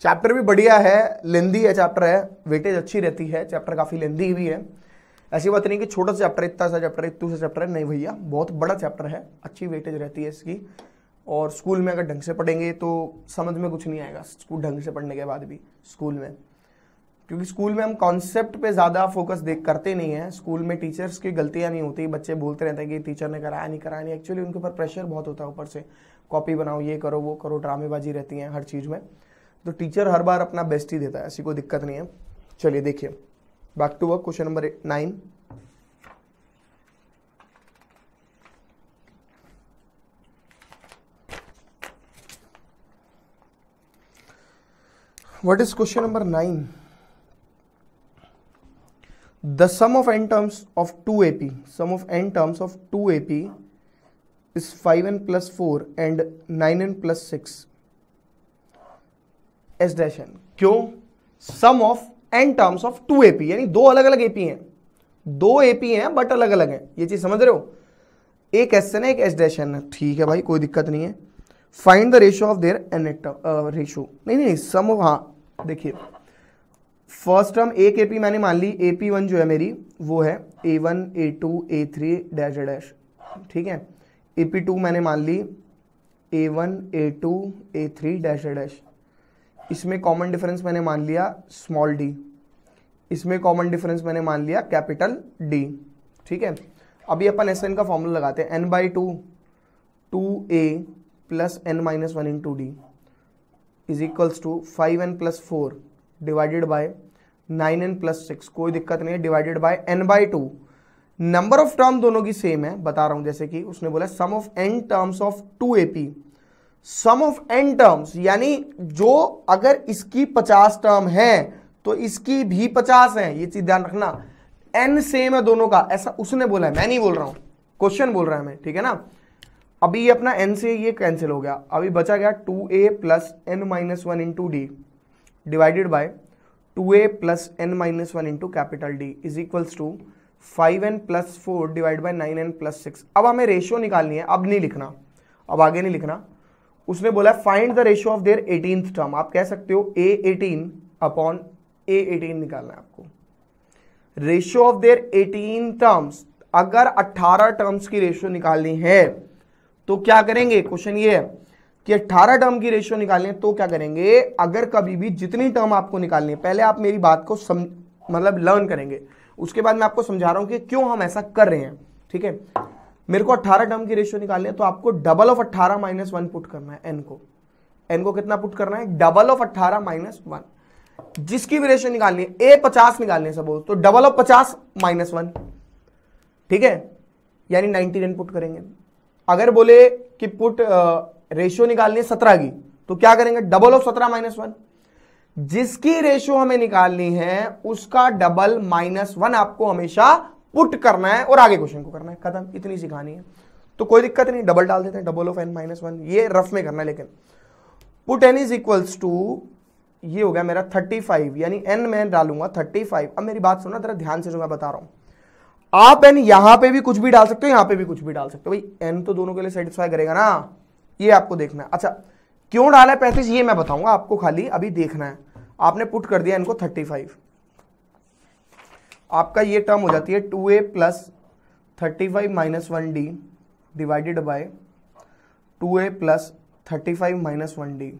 चैप्टर भी बढ़िया है लेंदी है चैप्टर है वेटेज अच्छी रहती है चैप्टर काफ़ी लेंदी भी है ऐसी बात नहीं कि छोटा सा चैप्टर इतना सा चैप्टर इतू सा चैप्टर है नहीं भैया बहुत बड़ा चैप्टर है अच्छी वेटेज रहती है इसकी और स्कूल में अगर ढंग से पढ़ेंगे तो समझ में कुछ नहीं आएगा ढंग से पढ़ने के बाद भी स्कूल में क्योंकि स्कूल में हम कॉन्सेप्ट पे ज़्यादा फोकस देख करते नहीं हैं स्कूल में टीचर्स की गलतियाँ नहीं होती बच्चे बोलते रहते हैं कि टीचर ने कराया नहीं कराया नहीं एक्चुअली उनके ऊपर प्रेशर बहुत होता है ऊपर से कॉपी बनाओ ये करो वो करो ड्रामेबाजी रहती है हर चीज़ में तो टीचर हर बार अपना बेस्ट ही देता है ऐसी कोई दिक्कत नहीं है चलिए देखिए back to work question number nine what is question number nine two A P sum of N terms of two A P is five n plus four and nine n plus six s dash n क्यों? N terms of two A P यानी दो अलग अलग AP हैं दो AP हैं but अलग अलग हैं ये चीज समझ रहे हो एक एस एन है एक एस डैश एन है ठीक है भाई कोई दिक्कत नहीं है find the ratio of their n ratio नहीं नहीं सम ऑफ हाँ देखिए फर्स्ट टर्म एक एपी मैंने मान ली एपी वन जो है मेरी वो है a one a two a three dash dash ठीक है ए पी टू मैंने मान ली a one a two a three dash dash इसमें कॉमन डिफरेंस मैंने मान लिया स्मॉल डी इसमें कॉमन डिफरेंस मैंने मान लिया कैपिटल डी ठीक है अभी अपन एस एन का फॉर्मूला लगाते हैं n by two two A plus N minus one into D is equals to five n plus four divided by nine n plus six कोई दिक्कत नहीं है divided by N by two number of term दोनों की same है बता रहा हूं जैसे कि उसने बोला sum of N terms of two sum of N terms यानी जो अगर इसकी पचास टर्म है तो इसकी भी पचास है ये चीज ध्यान रखना एन सेम है दोनों का ऐसा उसने बोला है मैं नहीं बोल रहा हूं क्वेश्चन बोल रहा है मैं ठीक है ना अभी ये अपना एन से ये कैंसिल हो गया अभी बचा गया two A plus N minus one into d divided by two A plus N minus one into capital D is equals to five n plus four divide by nine n plus six अब हमें ratio निकालनी है अब नहीं लिखना अब आगे नहीं लिखना उसने बोला find the ratio of their eighteen term आप कह सकते हो a eighteen upon a eighteen निकालना है आपको ratio of their eighteen terms अगर अट्ठारह टर्म्स की रेशियो निकालनी है तो क्या करेंगे क्वेश्चन ये है कि 18 टर्म की रेशियो निकालें तो क्या करेंगे अगर कभी भी जितनी टर्म आपको निकालनी है पहले आप मेरी बात को सम मतलब लर्न करेंगे उसके बाद मैं आपको समझा रहा हूं कि क्यों हम ऐसा कर रहे हैं ठीक है मेरे को 18 टर्म की रेशियो निकालनी है तो आपको double of 18 minus one put करना है एन को एन को कितना पुट करना है डबल ऑफ अट्ठारह माइनस जिसकी भी रेशियो निकालनी है ए पचास निकालने से बोल तो डबल ऑफ पचास माइनस ठीक है यानी नाइनटी पुट करेंगे अगर बोले कि पुट रेशियो निकालनी है सत्रह की तो क्या करेंगे डबल ऑफ सत्रह माइनस वन जिसकी रेशियो हमें निकालनी है उसका डबल माइनस वन आपको हमेशा पुट करना है और आगे क्वेश्चन को करना है खत्म इतनी सी कहानी है तो कोई दिक्कत नहीं डबल डाल देते हैं double of n minus one ये रफ में करना है लेकिन put n is equals to ये हो गया मेरा थर्टी फाइव यानी एन मैं डालूंगा थर्टी फाइव अब मेरी बात सुनना जरा ध्यान से जो मैं बता रहा हूं आप एन यहां पे भी कुछ भी डाल सकते हो यहां पे भी कुछ भी डाल सकते हो भाई एन तो दोनों के लिए सेटिस्फाई करेगा ना ये आपको देखना है अच्छा क्यों डाला है पैंतीस ये मैं बताऊंगा आपको खाली अभी देखना है आपने पुट कर दिया इनको थर्टी फाइव आपका ये टर्म हो जाती है two A plus thirty five minus one d divided by two A plus thirty five minus one d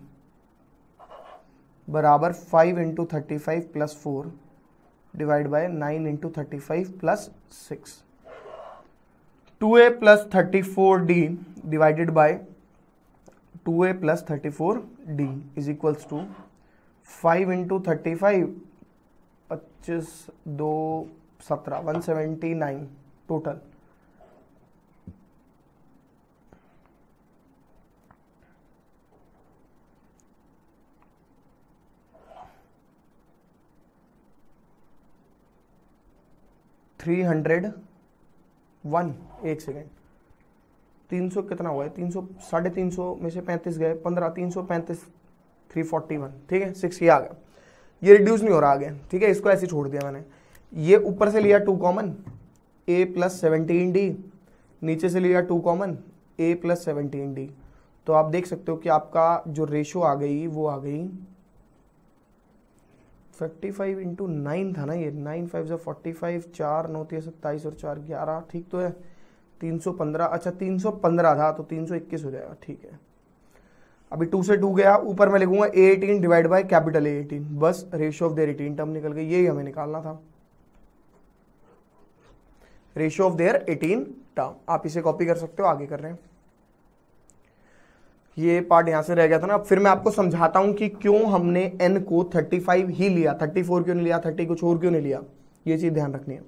बराबर five into thirty five plus four divide by nine into thirty five plus six two A plus thirty four d divided by two A plus thirty four d is equals to five into thirty five पच्चीस दो सत्रह one seventy nine total three hundred one एक second तीन सौ कितना हुआ है तीन सौ साढ़े तीन सौ में से पैंतीस गए पंद्रह तीन सौ पैंतीस थ्री फोर्टी वन ठीक है सिक्स ये आ गया ये रिड्यूस नहीं हो रहा आगे ठीक है इसको ऐसे छोड़ दिया मैंने ये ऊपर से लिया two common a plus seventeen d नीचे से लिया two common a plus seventeen d तो आप देख सकते हो कि आपका जो रेशो आ गई वो आ गई फिफ्टी फाइव इंटू नाइन था ना ये नाइन फाइव जो फोर्टी फाइव चार नौ तीस सत्ताईस और चार ग्यारह ठीक तो है 315 अच्छा 315 था तो 321 हो जाएगा ठीक है अभी टू से टू गया ऊपर मैं लिखूंगा eighteen divide by capital eighteen बस ratio of their eighteen term निकल गई यही हमें निकालना था ratio of their eighteen term आप इसे कॉपी कर सकते हो आगे कर रहे हैं ये पार्ट यहां से रह गया था ना फिर मैं आपको समझाता हूं कि क्यों हमने एन को फाइव ही लिया फोर क्यों नहीं लिया थर्टी कुछ और क्यों नहीं लिया ये चीज ध्यान रखनी है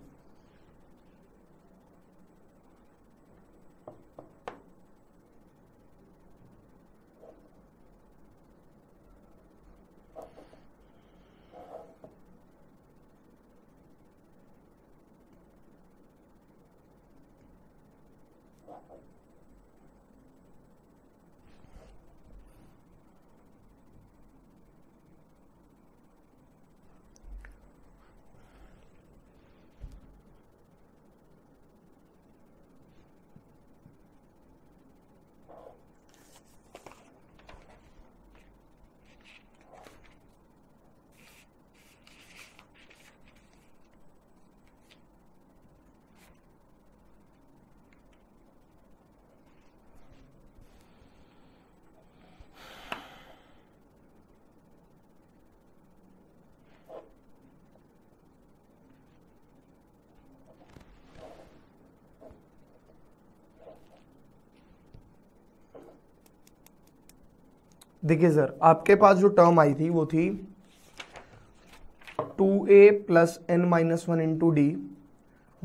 देखिए सर आपके पास जो टर्म आई थी वो थी two A plus N minus one into d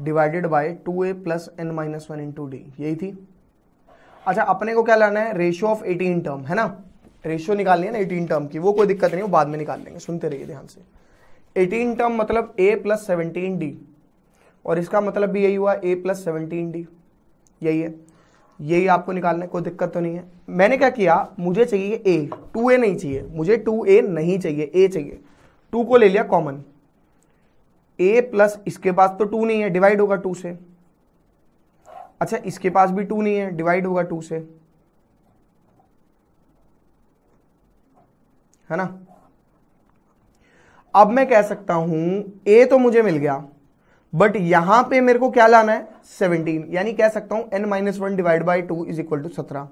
divided by two A plus N minus one into d यही थी अच्छा अपने को क्या लाना है रेशियो ऑफ एटीन टर्म है ना रेशियो निकालनी है ना एटीन टर्म की वो कोई दिक्कत नहीं वो बाद में निकाल लेंगे सुनते रहिए ध्यान से एटीन टर्म मतलब ए प्लस सेवनटीन डी और इसका मतलब भी यही हुआ ए प्लस सेवनटीन डी यही है यही आपको निकालना है कोई दिक्कत तो नहीं है मैंने क्या किया मुझे चाहिए ए टू ए नहीं चाहिए मुझे टू ए नहीं चाहिए ए चाहिए टू को ले लिया कॉमन ए प्लस इसके पास तो टू नहीं है डिवाइड होगा टू से अच्छा इसके पास भी टू नहीं है डिवाइड होगा टू से है ना अब मैं कह सकता हूं ए तो मुझे मिल गया बट यहां पे मेरे को क्या लाना है 17 यानी कह सकता हूं n minus one divide by two is equal to सत्रह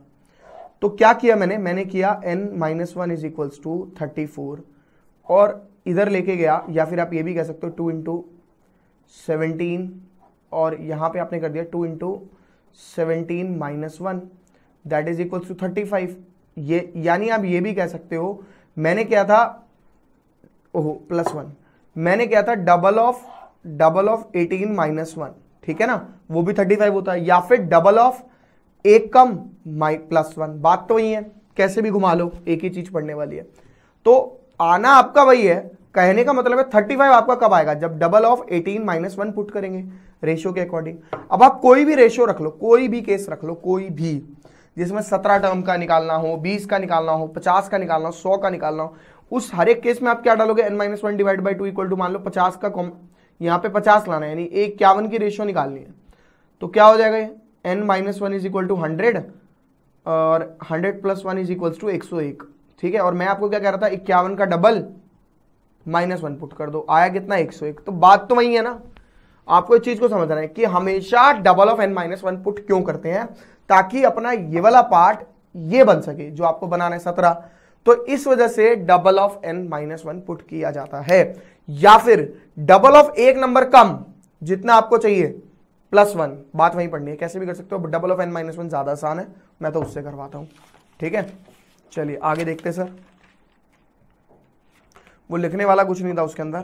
तो क्या किया मैंने मैंने किया n minus one is equal to thirty four और इधर लेके गया या फिर आप ये भी कह सकते हो टू इंटू सेवनटीन और यहां पे आपने कर दिया two into seventeen minus one that is equals to thirty five ये यानी आप ये भी कह सकते हो मैंने क्या था ओहो प्लस वन मैंने क्या था double of double of eighteen minus one ठीक है ना वो भी थर्टी फाइव होता है या फिर डबल ऑफ एक कम माइ प्लस वन बात तो वही है कैसे भी घुमा लो एक ही चीज पढ़ने वाली है तो आना आपका वही है कहने का मतलब है 35 आपका कब आएगा जब double of 18 minus one put करेंगे रेशो के अकॉर्डिंग अब आप कोई भी रेशो रख लो कोई भी केस रख लो कोई भी जिसमें सत्रह टर्म का निकालना हो बीस का निकालना हो पचास का निकालना हो सौ का निकालना हो उस हर एक केस में आप क्या डालोगे n minus one divide by two equal to मान लो पचास का यहाँ पे पचास लाना है यानी एक इक्यावन की रेशियो निकालनी है तो क्या हो जाएगा ये n minus one is equal to hundred और hundred plus one is equal to एक सौ एक ठीक है और मैं आपको क्या कह रहा था इक्यावन का डबल माइनस वन पुट कर दो आया कितना एक सौ एक तो बात तो वही है ना आपको इस चीज को समझना है कि हमेशा double of n minus one put क्यों करते हैं ताकि अपना ये वाला पार्ट ये बन सके जो आपको बनाना है सत्रह तो इस वजह से double of n minus one put किया जाता है या फिर डबल ऑफ एक नंबर कम जितना आपको चाहिए प्लस वन बात वहीं पढ़नी है कैसे भी कर सकते हो double of n minus one ज़्यादा आसान है मैं तो उससे करवाता हूं ठीक है चलिए आगे देखते सर वो लिखने वाला कुछ नहीं था उसके अंदर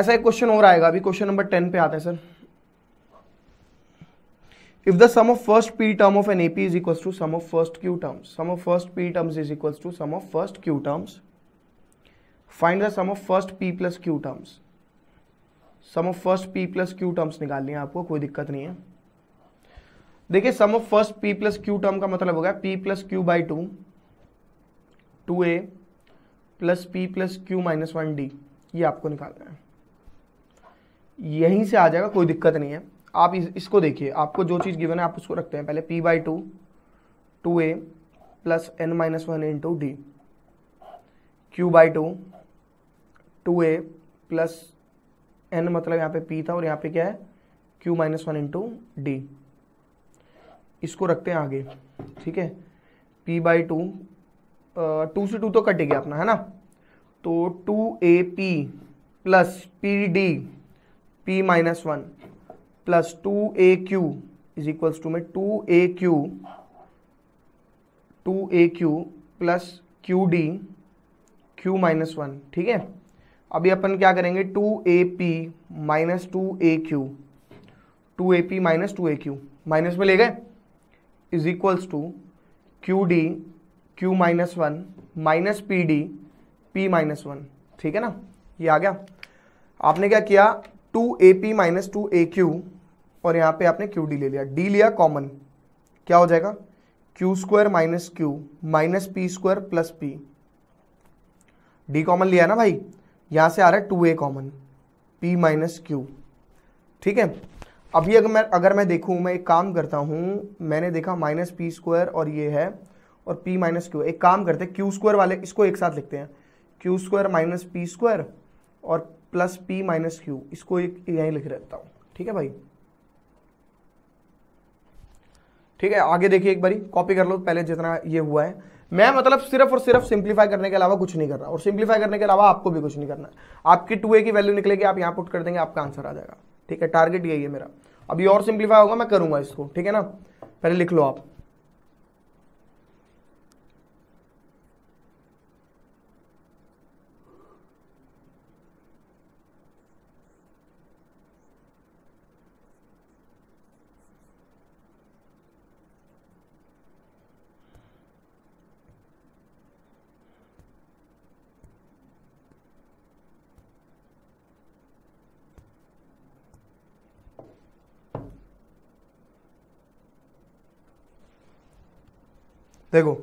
ऐसा एक क्वेश्चन और आएगा अभी क्वेश्चन नंबर टेन पे आता है sir if the sum of first p term of an AP is equal to sum of first Q terms sum of first P terms is equal to sum of first Q terms find the sum of first p plus Q terms sum of first p plus Q terms निकालनी है आपको कोई दिक्कत नहीं है देखिए sum of first p plus q term का मतलब होगा P plus q by two two A plus P plus Q minus one d ये आपको निकालना है यहीं से आ जाएगा कोई दिक्कत नहीं है आप इस, इसको देखिए आपको जो चीज़ गिवन है आप उसको रखते हैं पहले p by two two A plus N minus one into d q by two two A plus n मतलब यहाँ पे पी था और यहाँ पे क्या है q minus one into d इसको रखते हैं आगे ठीक है पी बाई टू टू से टू तो कट गया अपना है ना तो two A P plus P d p minus one plus two A q is equals to में टू ए क्यू टू ए Q plus Q D q minus one ठीक है अभी अपन क्या करेंगे टू ए पी माइनस टू ए क्यू टू ए p minus two ए Q minus में ले गए is equals to q D q minus one minus P d p minus one ठीक है ना ये आ गया आपने क्या किया टू ए पी माइनस टू ए क्यू और यहाँ पे आपने क्यू डी ले लिया डी लिया कॉमन क्या हो जाएगा q square minus Q minus p square plus P d common लिया ना भाई यहां से आ रहा है two a common p minus q ठीक है अभी अगर मैं अगर मैं देखूं मैं एक काम करता हूं मैंने देखा माइनस पी स्क्वायर और ये है और पी माइनस क्यू एक काम करते हैं क्यू स्क्वायर वाले इसको एक साथ लिखते हैं q square minus p square और प्लस पी माइनस क्यू इसको एक यहीं लिख रहता हूं ठीक है भाई ठीक है आगे देखिए एक बारी कॉपी कर लो पहले जितना ये हुआ है मैं मतलब सिर्फ और सिर्फ सिंप्लीफाई करने के अलावा कुछ नहीं कर रहा और सिंप्लीफाई करने के अलावा आपको भी कुछ नहीं करना है आपकी टू ए की वैल्यू निकलेगी आप यहाँ पुट कर देंगे आपका आंसर आ जाएगा ठीक है टारगेट यही है मेरा अभी और सिंप्लीफाई होगा मैं करूंगा इसको ठीक है ना पहले लिख लो आप देखो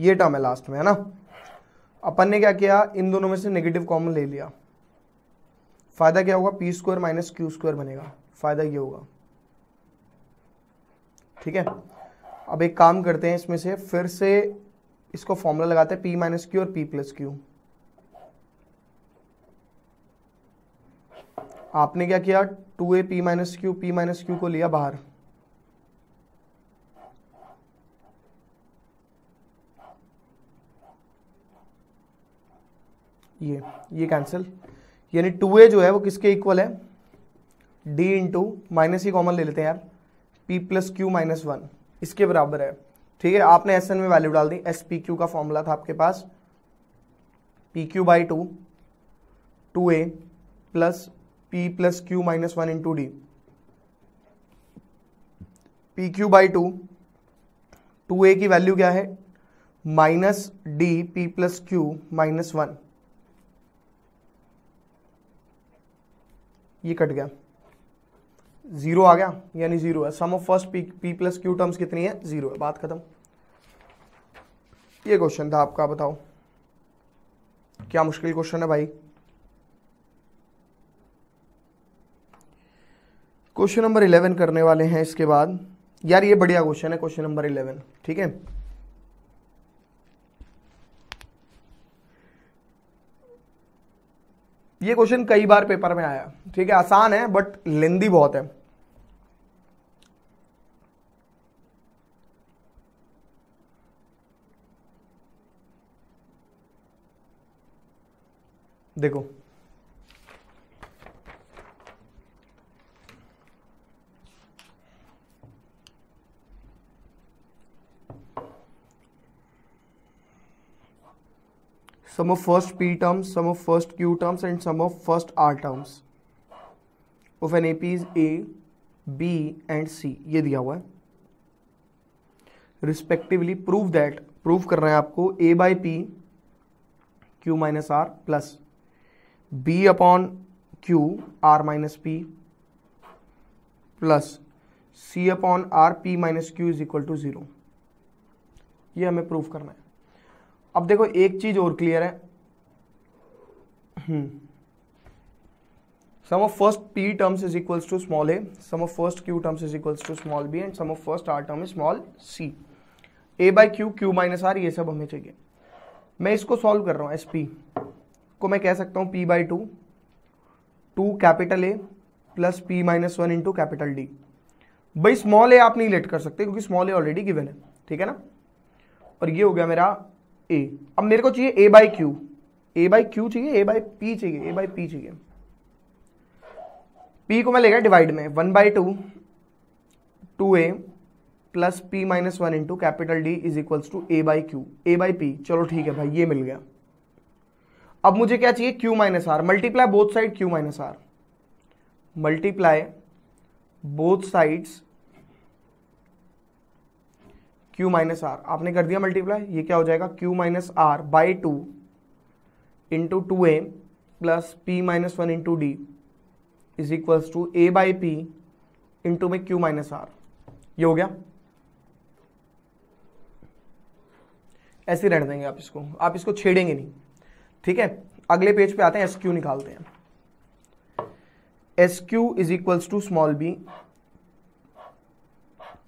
ये टर्म है लास्ट में है ना अपन ने क्या किया इन दोनों में से नेगेटिव कॉमन ले लिया फायदा क्या होगा p square minus q square बनेगा फायदा ये होगा ठीक है अब एक काम करते हैं इसमें से फिर से इसको फॉर्मूला लगाते हैं पी माइनस क्यू और पी प्लस क्यू आपने क्या किया टू ए p minus q p minus q को लिया बाहर ये ये कैंसिल यानी टू ए जो है वो किसके इक्वल है डी इंटू माइनस ही कॉमन ले लेते हैं यार p plus Q minus one इसके बराबर है ठीक है आपने एस एन में वैल्यू डाल दी एस पी क्यू का फॉर्मूला था आपके पास P Q by two two A plus P plus Q minus one into D P Q by two two A की वैल्यू क्या है minus D P plus Q minus one ये cut गया zero आ गया यानी zero है sum of first P P plus Q terms कितनी है जीरो है बात खत्म ये क्वेश्चन था आपका बताओ क्या मुश्किल क्वेश्चन है भाई क्वेश्चन नंबर इलेवन करने वाले हैं इसके बाद यार ये बढ़िया क्वेश्चन है क्वेश्चन नंबर इलेवन ठीक है ये क्वेश्चन कई बार पेपर में आया ठीक है आसान है बट लेंदी बहुत है देखो sum of first P terms sum of first Q terms and sum of first R terms of an A P is A B and C ये दिया हुआ है रिस्पेक्टिवली प्रूव दैट प्रूव कर रहे हैं आपको A by P Q minus R plus B upon Q R minus P plus C upon R P minus Q is equal to zero हमें prove करना है अब देखो एक चीज और क्लियर है sum of first P terms is equals to small A sum of first Q terms is equals to small B and sum of first R term is small C A by Q Q minus R ये सब हमें चाहिए मैं इसको solve कर रहा हूँ S P को मैं कह सकता हूँ P by two two capital A plus P minus one into capital D भाई स्मॉल ए आप नहीं लेट कर सकते क्योंकि स्मॉल ए ऑलरेडी गिवन है ठीक है ना और ये हो गया मेरा ए अब मेरे को चाहिए A by Q A by Q चाहिए ए बाई पी चाहिए ए बाई पी चाहिए पी को मैं लेगा डिवाइड में one by two two A plus P minus one into capital D is equals to A by Q A by P चलो ठीक है भाई ये मिल गया अब मुझे क्या चाहिए Q minus R multiply both side Q minus R multiply both sides Q minus R आपने कर दिया मल्टीप्लाई ये क्या हो जाएगा Q minus R by two into two A plus P minus one into D is equals to A by P into में Q minus R ये हो गया ऐसे रहने देंगे आप इसको आप इसको छेड़ेंगे नहीं ठीक है अगले पेज पे आते हैं एस क्यू निकालते हैं S Q is equals to small B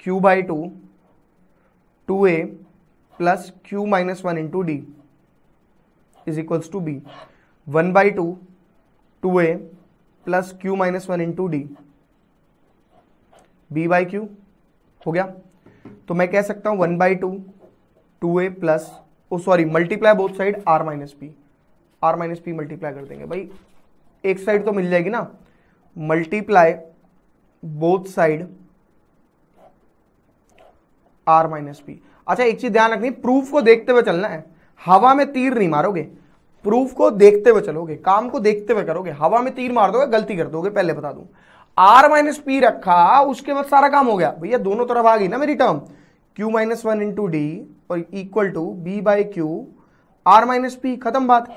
Q by two two A plus Q minus one into D is equals to B one by two two A plus Q minus one into D B by Q हो गया तो मैं कह सकता हूं one by two two A plus oh sorry multiply both side R minus P R minus P multiply कर देंगे भाई एक साइड तो मिल जाएगी ना multiply both side R minus P अच्छा एक चीज ध्यान रखनी प्रूफ को देखते हुए चलना है हवा में तीर नहीं मारोगे प्रूफ को देखते हुए चलोगे काम को देखते हुए करोगे हवा में तीर मार दोगे गलती कर दोगे पहले बता दू आर माइनस पी रखा उसके बाद सारा काम हो गया भैया दोनों तरफ आ गई ना मेरी term Q minus one into D और equal to B by Q R minus P खत्म बात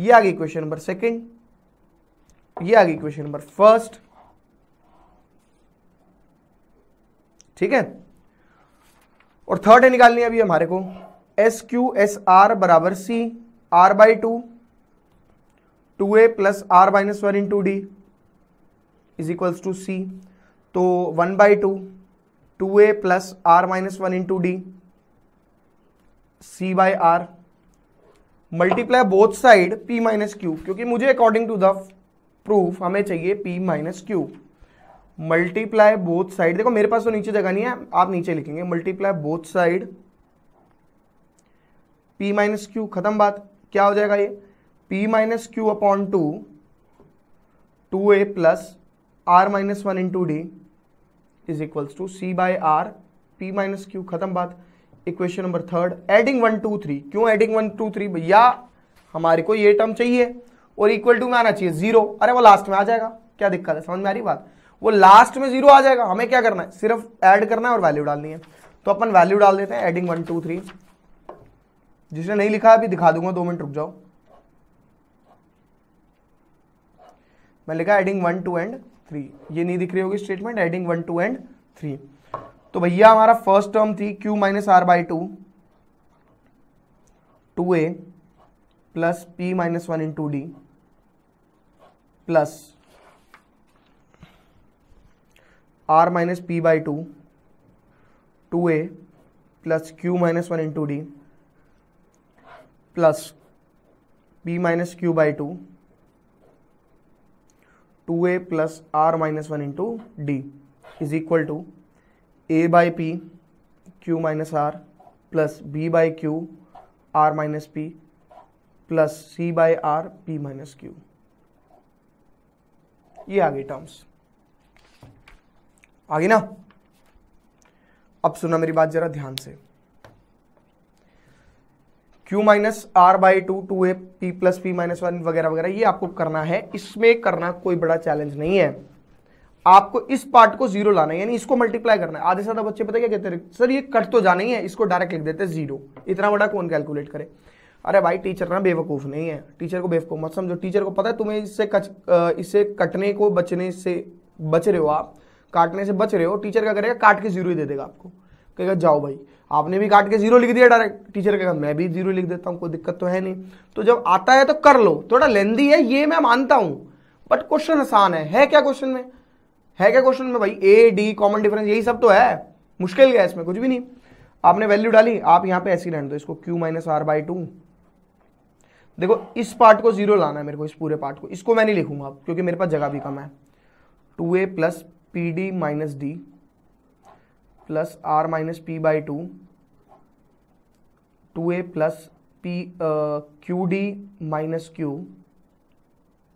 ये आ गई क्वेश्चन नंबर सेकेंड ये आ गई क्वेश्चन नंबर फर्स्ट ठीक है और थर्ड है निकालनी है अभी हमारे को एस क्यू एस आर बराबर C R by two two A plus R minus one into D is equals to C तो one by two two A plus R minus one into D C by R multiply both side P minus Q क्योंकि मुझे according to the proof हमें चाहिए P minus Q multiply both side देखो मेरे पास तो नीचे जगह नहीं है आप नीचे लिखेंगे multiply both side p minus Q खत्म बात क्या हो जाएगा ये p minus Q upon two two A plus R minus one into D is equals to C by R P minus Q खत्म बात equation number third adding one two three क्यों adding one two three भैया हमारे को ये term चाहिए और equal to में आना चाहिए जीरो अरे वो लास्ट में आ जाएगा क्या दिक्कत है समझ में आ रही बात वो लास्ट में जीरो आ जाएगा हमें क्या करना है सिर्फ ऐड करना है और वैल्यू डालनी है तो अपन वैल्यू डाल देते हैं एडिंग वन टू थ्री जिसने नहीं लिखा है अभी दिखा दूंगा दो मिनट रुक जाओ मैं लिखा adding one two and three ये नहीं दिख रही होगी statement adding one two and three तो भैया हमारा फर्स्ट टर्म थी Q minus R by two two A plus P minus one into D plus R minus P by two two A plus Q minus one into D plus P minus Q by two two A plus R minus one into D is equal to A by P Q minus R plus B by Q R minus P plus C by R P minus Q ये आ गई terms आगे ना अब सुना मेरी बात जरा ध्यान से Q minus R by two two A P plus P minus one वगैरह वगैरह ये आपको करना है इसमें करना कोई बड़ा चैलेंज नहीं है आपको इस पार्ट को जीरो लाना है यानी इसको मल्टीप्लाई करना है आधे से आधा बच्चे पता क्या कहते हैं सर ये कट तो जाना ही है इसको डायरेक्ट लिख देते हैं जीरो इतना बड़ा कौन कैलकुलेट करे अरे भाई टीचर ना बेवकूफ नहीं है टीचर को बेवकूफ मत समझो टीचर को पता है तुम्हें इससे कच इससे कटने को बचने से बच रहे हो आप काटने से बच रहे हो टीचर क्या करेगा काट के जीरो ही दे देगा आपको कहेगा जाओ भाई आपने भी काट के जीरो लिख दिया डायरेक्ट टीचर कहेगा मैं भी जीरो लिख देता हूँ कोई दिक्कत तो है नहीं तो जब आता है तो कर लो थोड़ा लेंदी है ये मैं मानता हूँ बट क्वेश्चन आसान है है क्या क्वेश्चन में है क्या क्वेश्चन में भाई ए डी कॉमन डिफरेंस यही सब तो है मुश्किल क्या है इसमें कुछ भी नहीं आपने वैल्यू डाली आप यहाँ पे ऐसी रहने दो इसको Q minus R by two देखो इस पार्ट को जीरो लाना है मेरे को इस पूरे पार्ट को इसको मैं नहीं लिखूंगा क्योंकि मेरे पास जगह भी कम है two A plus P D minus D plus R minus P by two two A plus P Q D minus Q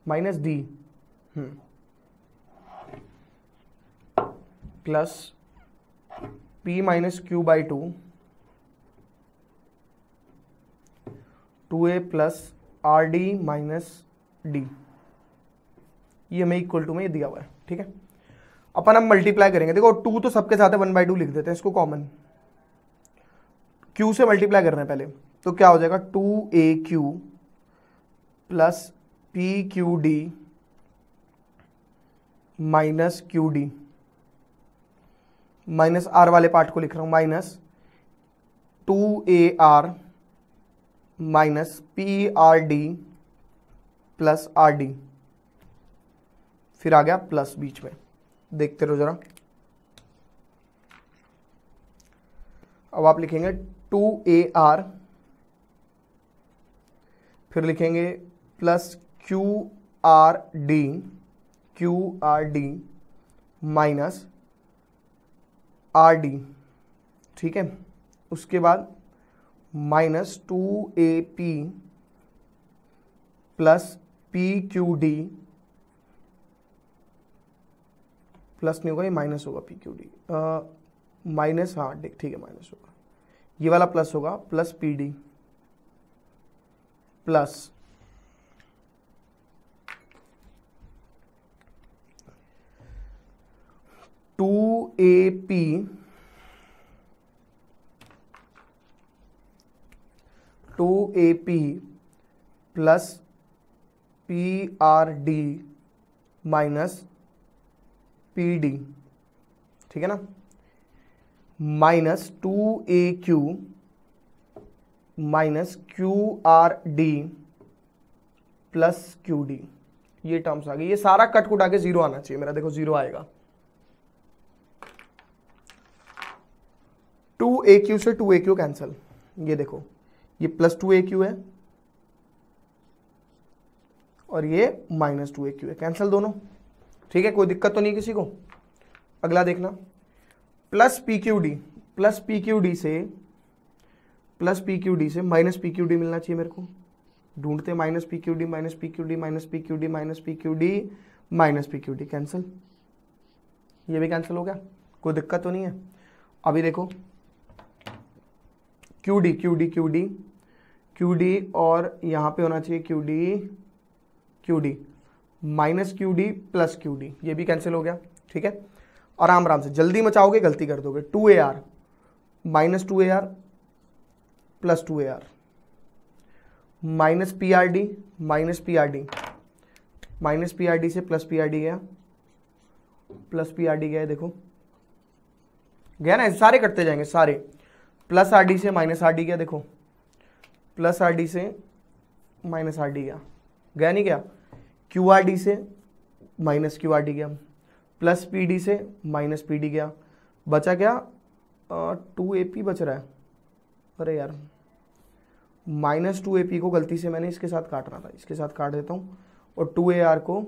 minus D plus P minus Q by two two A plus R D minus D ये हमें equal to में दिया हुआ है ठीक है अपन हम multiply करेंगे देखो टू तो सबके साथ है वन बाई टू लिख देते हैं इसको कॉमन क्यू से मल्टीप्लाई करना है पहले तो क्या हो जाएगा टू ए Q plus P Q D minus Q D minus R वाले पार्ट को लिख रहा हूं minus two A R minus P R D plus R D फिर आ गया प्लस बीच में देखते रहो ज़रा अब आप लिखेंगे टू ए आर फिर लिखेंगे plus Q R D Q R D minus R D ठीक है उसके बाद minus two A P plus P Q D plus नहीं होगा ये माइनस होगा पी क्यू डी माइनस हाँ ठीक है माइनस होगा ये वाला प्लस होगा plus P D plus two A P two A P plus P R D minus P D ठीक है ना माइनस टू ए Q minus Q R D plus Q D ये टर्म्स आ गए ये सारा कट कुट आके जीरो आना चाहिए मेरा देखो जीरो आएगा टू ए क्यू से टू ए क्यू कैंसिल ये देखो ये प्लस टू ए क्यू है और ये माइनस टू ए क्यू है कैंसिल दोनों ठीक है कोई दिक्कत तो नहीं किसी को अगला देखना plus P Q D plus P Q D से प्लस पी क्यू डी से माइनस पी क्यू डी मिलना चाहिए मेरे को ढूंढते minus P Q D minus P Q D minus P Q D minus P Q D minus P Q D cancel ये भी cancel हो गया कोई दिक्कत तो नहीं है अभी देखो Q D Q D Q D Q D और यहां पे होना चाहिए Q D Q D minus Q D plus Q D ये भी कैंसिल हो गया ठीक है आराम आराम से जल्दी मचाओगे गलती कर दोगे two A R minus two A R plus two A R minus P R D minus P R D minus P R D से प्लस पी आर डी गया प्लस पी आर डी गया देखो गया ना सारे कटते जाएंगे सारे प्लस आर डी से माइनस आर डी गया देखो प्लस आर डी से माइनस आर डी गया गया नहीं गया क्यू आर डी से माइनस क्यू आर डी गया प्लस पी डी से माइनस पी डी गया बचा क्या टू ए पी बच रहा है अरे यार माइनस टू ए पी को गलती से मैंने इसके साथ काटना था इसके साथ काट देता हूँ और टू ए आर को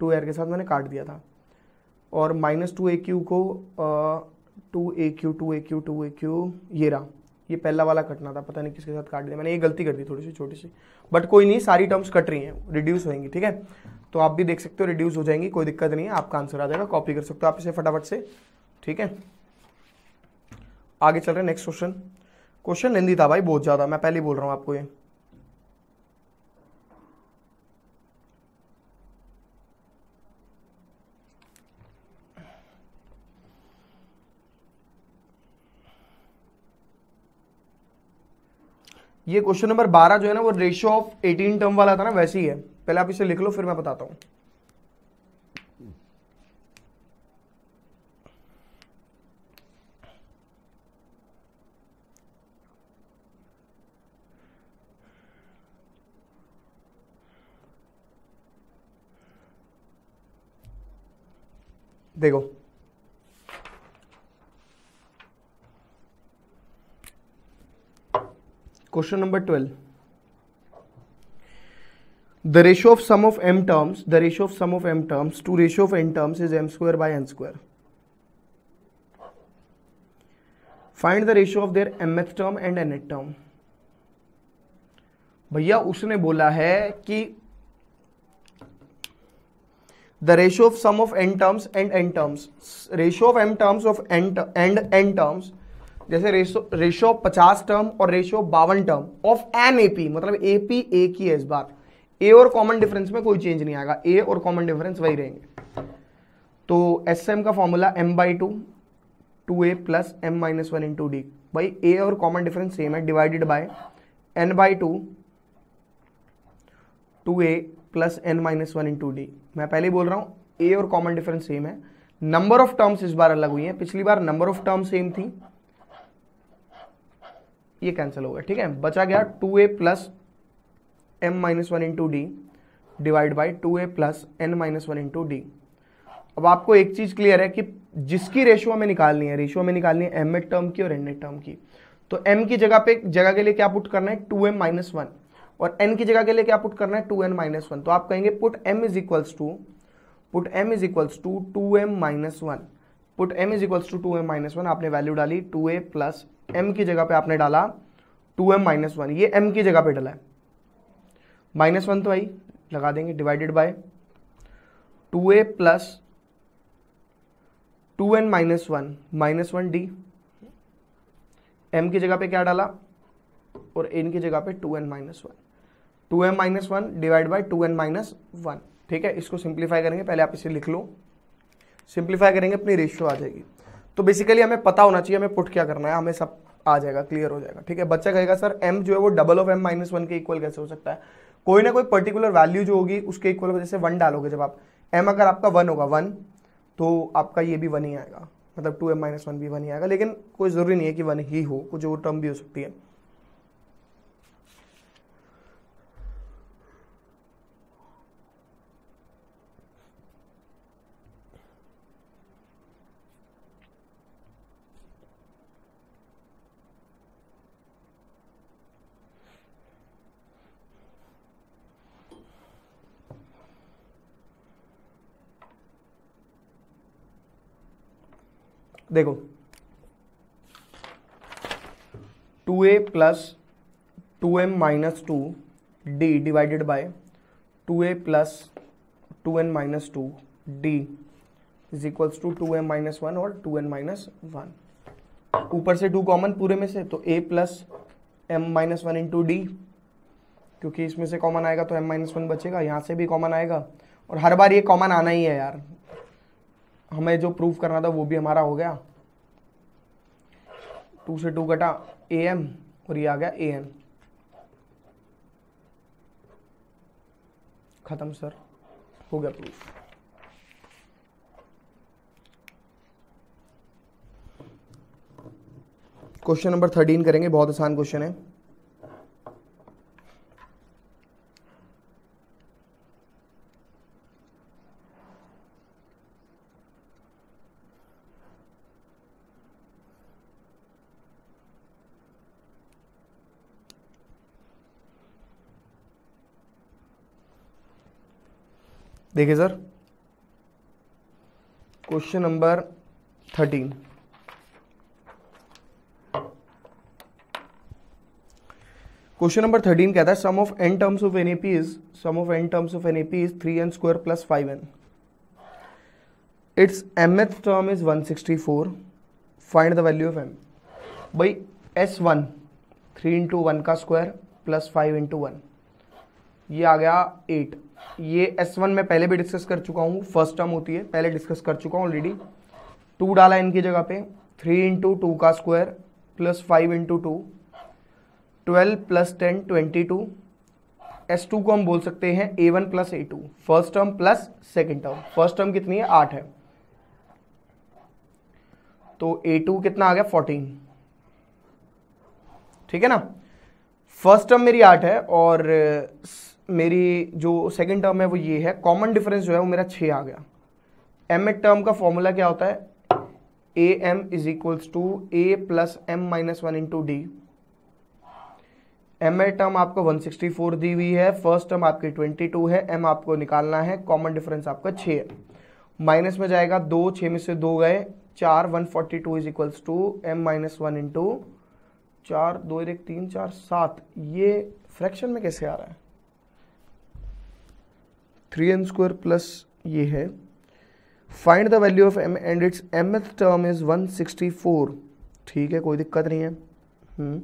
टू ए आर के साथ मैंने काट दिया था और माइनस टू ए क्यू को टू ए क्यू टू ए क्यू टू ए क्यू ये रहा ये पहला वाला कटना था पता नहीं किसके साथ काट दिया मैंने ये गलती कर दी थोड़ी सी छोटी सी बट कोई नहीं सारी टर्म्स कट रही हैं रिड्यूस होएंगी ठीक है तो आप भी देख सकते हो रिड्यूस हो जाएंगी कोई दिक्कत नहीं है आपका आंसर आ जाएगा कॉपी कर सकते हो आप इसे फटाफट से ठीक है आगे चल रहे नेक्स्ट क्वेश्चन क्वेश्चन लेंदी था भाई बहुत ज़्यादा मैं पहले बोल रहा हूँ आपको ये ये क्वेश्चन नंबर बारह जो है ना वो रेशियो ऑफ एटीन टर्म वाला था ना वैसे ही है पहले आप इसे लिख लो फिर मैं बताता हूं देखो question number twelve the ratio of sum of M terms the ratio of sum of M terms to ratio of N terms is M square by N square find the ratio of their M th term and N th term भैया उसने बोला है कि the ratio of sum of N terms and N terms ratio of M terms of and and N terms जैसे ratio ratio पचास term और ratio बावन term of an AP मतलब एपी ए की है इस बार ए और कॉमन डिफरेंस में कोई चेंज नहीं आएगा ए और कॉमन डिफरेंस वही रहेंगे तो एस एम का formula M by two two A plus M minus one two D भाई ए और कॉमन डिफरेंस सेम है divided by N by two two A plus N minus one into D मैं पहले ही बोल रहा हूँ ए और कॉमन डिफरेंस सेम है नंबर ऑफ टर्म्स इस बार अलग हुई हैं पिछली बार नंबर ऑफ टर्म सेम थी ये कैंसिल हो गया ठीक है बचा गया two A plus M minus one into d divide by two A plus N minus one into d अब आपको एक चीज़ क्लियर है कि जिसकी रेशियो में निकालनी है रेशियो में निकालनी है एम एड टर्म की और एन एड टर्म की तो एम की जगह पे जगह के लिए क्या पुट करना है टू एम माइनस वन और एन की जगह के लिए क्या पुट करना है टू एन माइनस वन तो आप कहेंगे put m is equals to put m is equals to two M minus one put m is equals to two M minus one आपने वैल्यू डाली टू ए प्लस एम की जगह पे आपने डाला टू एम माइनस वन ये m की जगह पे डाला है माइनस वन तो आई लगा देंगे divided by two A plus two n minus one minus one d m की जगह पे क्या डाला और एन की जगह पे two n minus one two M minus one divide by two n minus one ठीक है इसको सिंप्लीफाई करेंगे पहले आप इसे लिख लो सिंप्लीफाई करेंगे अपनी रेशियो आ जाएगी तो बेसिकली हमें पता होना चाहिए हमें पुट क्या करना है हमें सब आ जाएगा क्लियर हो जाएगा ठीक है बच्चा कहेगा सर एम जो है वो double of m minus one के इक्वल कैसे हो सकता है कोई ना कोई पर्टिकुलर वैल्यू जो होगी उसके इक्वल वजह से वन डालोगे जब आप एम अगर आपका वन होगा वन तो आपका ये भी वन ही आएगा मतलब टू एम माइनस वन भी वन ही आएगा लेकिन कोई ज़रूरी नहीं है कि वन ही हो कुछ और टर्म भी हो सकती है देखो two A plus two M minus two d divided by two A plus two n minus two D is equals to two M minus one one two n minus one ऊपर से two common पूरे में से तो a plus M minus one into d क्योंकि इसमें से common आएगा तो एम माइनस वन बचेगा यहाँ से भी कॉमन आएगा और हर बार ये कॉमन आना ही है यार हमें जो प्रूफ करना था वो भी हमारा हो गया टू से टू कटा ए एम और ये आ गया ए एन ख़त्म सर हो गया प्रूफ क्वेश्चन नंबर थर्टीन करेंगे बहुत आसान क्वेश्चन है देखिए sir question number thirteen question number thirteen कहता है sum of N terms of an AP is sum of N terms of an AP is three n square plus five n its m th term is one sixty four find the value of m भाई s one three into one का square plus five into one ये आ गया eight ये S1 में पहले भी discuss कर चुका हूँ फर्स्ट टर्म होती है पहले डिस्कस कर चुका हूँ ऑलरेडी टू डाला इनकी जगह पे थ्री इंटू टू का square plus five into two twelve plus ten twenty two s two को हम बोल सकते हैं a one plus a two first term plus second term first term कितनी है आठ है तो ए टू कितना आ गया फोर्टीन ठीक है ना फर्स्ट टर्म मेरी आठ है और मेरी जो सेकेंड टर्म है वो ये है कॉमन डिफरेंस जो है वो मेरा छः आ गया एम एड टर्म का फॉर्मूला क्या होता है a m is equals to A plus M minus one into d m th term आपको 164 दी हुई है फर्स्ट टर्म आपकी 22 है एम आपको निकालना है कॉमन डिफरेंस आपका छ है माइनस में जाएगा दो छः में से दो गए चार one forty two is equals to M minus one into चार दो एक तीन चार सात ये फ्रैक्शन में कैसे आ रहा है थ्री एन स्क्वायर प्लस ये है find the value of m and its m th term is one sixty four ठीक है कोई दिक्कत नहीं है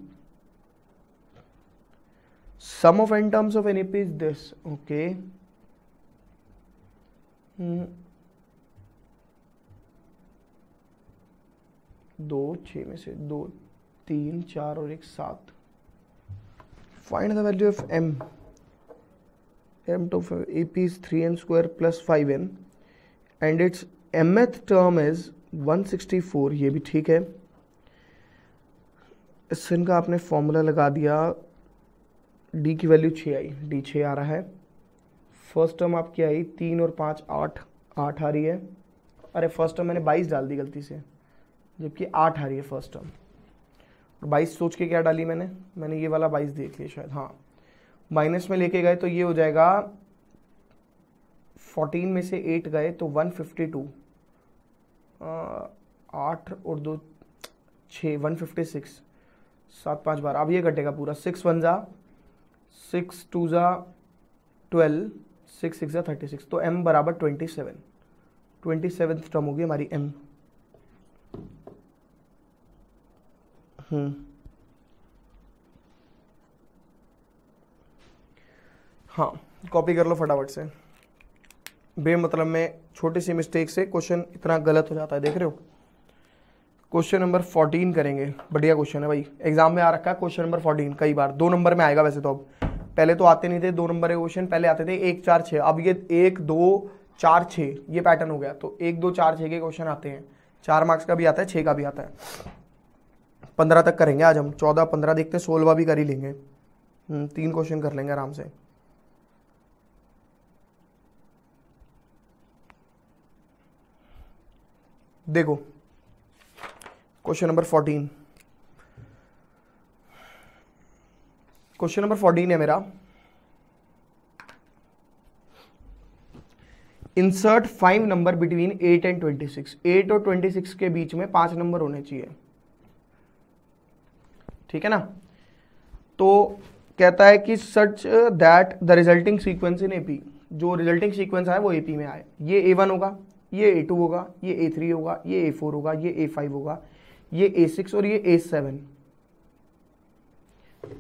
sum of N terms of any AP is this okay दो छ में से दो तीन चार और एक सात find the value of m m to ep is 3n square plus 5n and its mth term is 164 ये भी ठीक है इस का आपने फॉर्मूला लगा दिया d की वैल्यू 6 आई d 6 आ रहा है फर्स्ट टर्म आपकी आई तीन और पाँच आठ आठ आ रही है अरे फर्स्ट टर्म मैंने बाईस डाल दी गलती से जबकि आठ आ रही है फर्स्ट टर्म और 22 सोच के क्या डाली मैंने मैंने ये वाला बाईस देख लिया शायद हाँ माइनस में लेके गए तो ये हो जाएगा 14 में से 8 गए तो 152 आठ और दो छः वन फिफ्टी सिक्स सात पाँच बार अब ये कटेगा पूरा सिक्स वन ज़ा सिक्स टू ज़ा ट्वेल्व सिक्स सिक्स ज़ा थर्टी सिक्स तो एम बराबर twenty seven twenty seven term होगी हमारी एम हम्म हाँ कॉपी कर लो फटाफट से बेमतलब में छोटी सी मिस्टेक से क्वेश्चन इतना गलत हो जाता है देख रहे हो क्वेश्चन नंबर फोर्टीन करेंगे बढ़िया क्वेश्चन है भाई एग्जाम में आ रखा है क्वेश्चन नंबर फोर्टीन कई बार दो नंबर में आएगा वैसे तो अब पहले तो आते नहीं थे दो नंबर के क्वेश्चन पहले आते थे एक चार छः अब ये एक दो चार छः ये पैटर्न हो गया तो एक दो चार छः के क्वेश्चन आते हैं चार मार्क्स का भी आता है छः का भी आता है पंद्रह तक करेंगे आज हम चौदह पंद्रह देखते हैं सोलवा भी कर ही लेंगे हम्म, तीन क्वेश्चन कर लेंगे आराम से देखो question number fourteen question number fourteen है मेरा insert five number between eight and twenty six eight और ट्वेंटी सिक्स के बीच में पांच नंबर होने चाहिए ठीक है ना तो कहता है कि such that the resulting sequence in AP जो रिजल्टिंग सीक्वेंस आए वो एपी में आए ये ए वन होगा ये ए टू होगा ये ए थ्री होगा ये ए फोर होगा ये ए फाइव होगा ये ए सिक्स और ये ए सेवन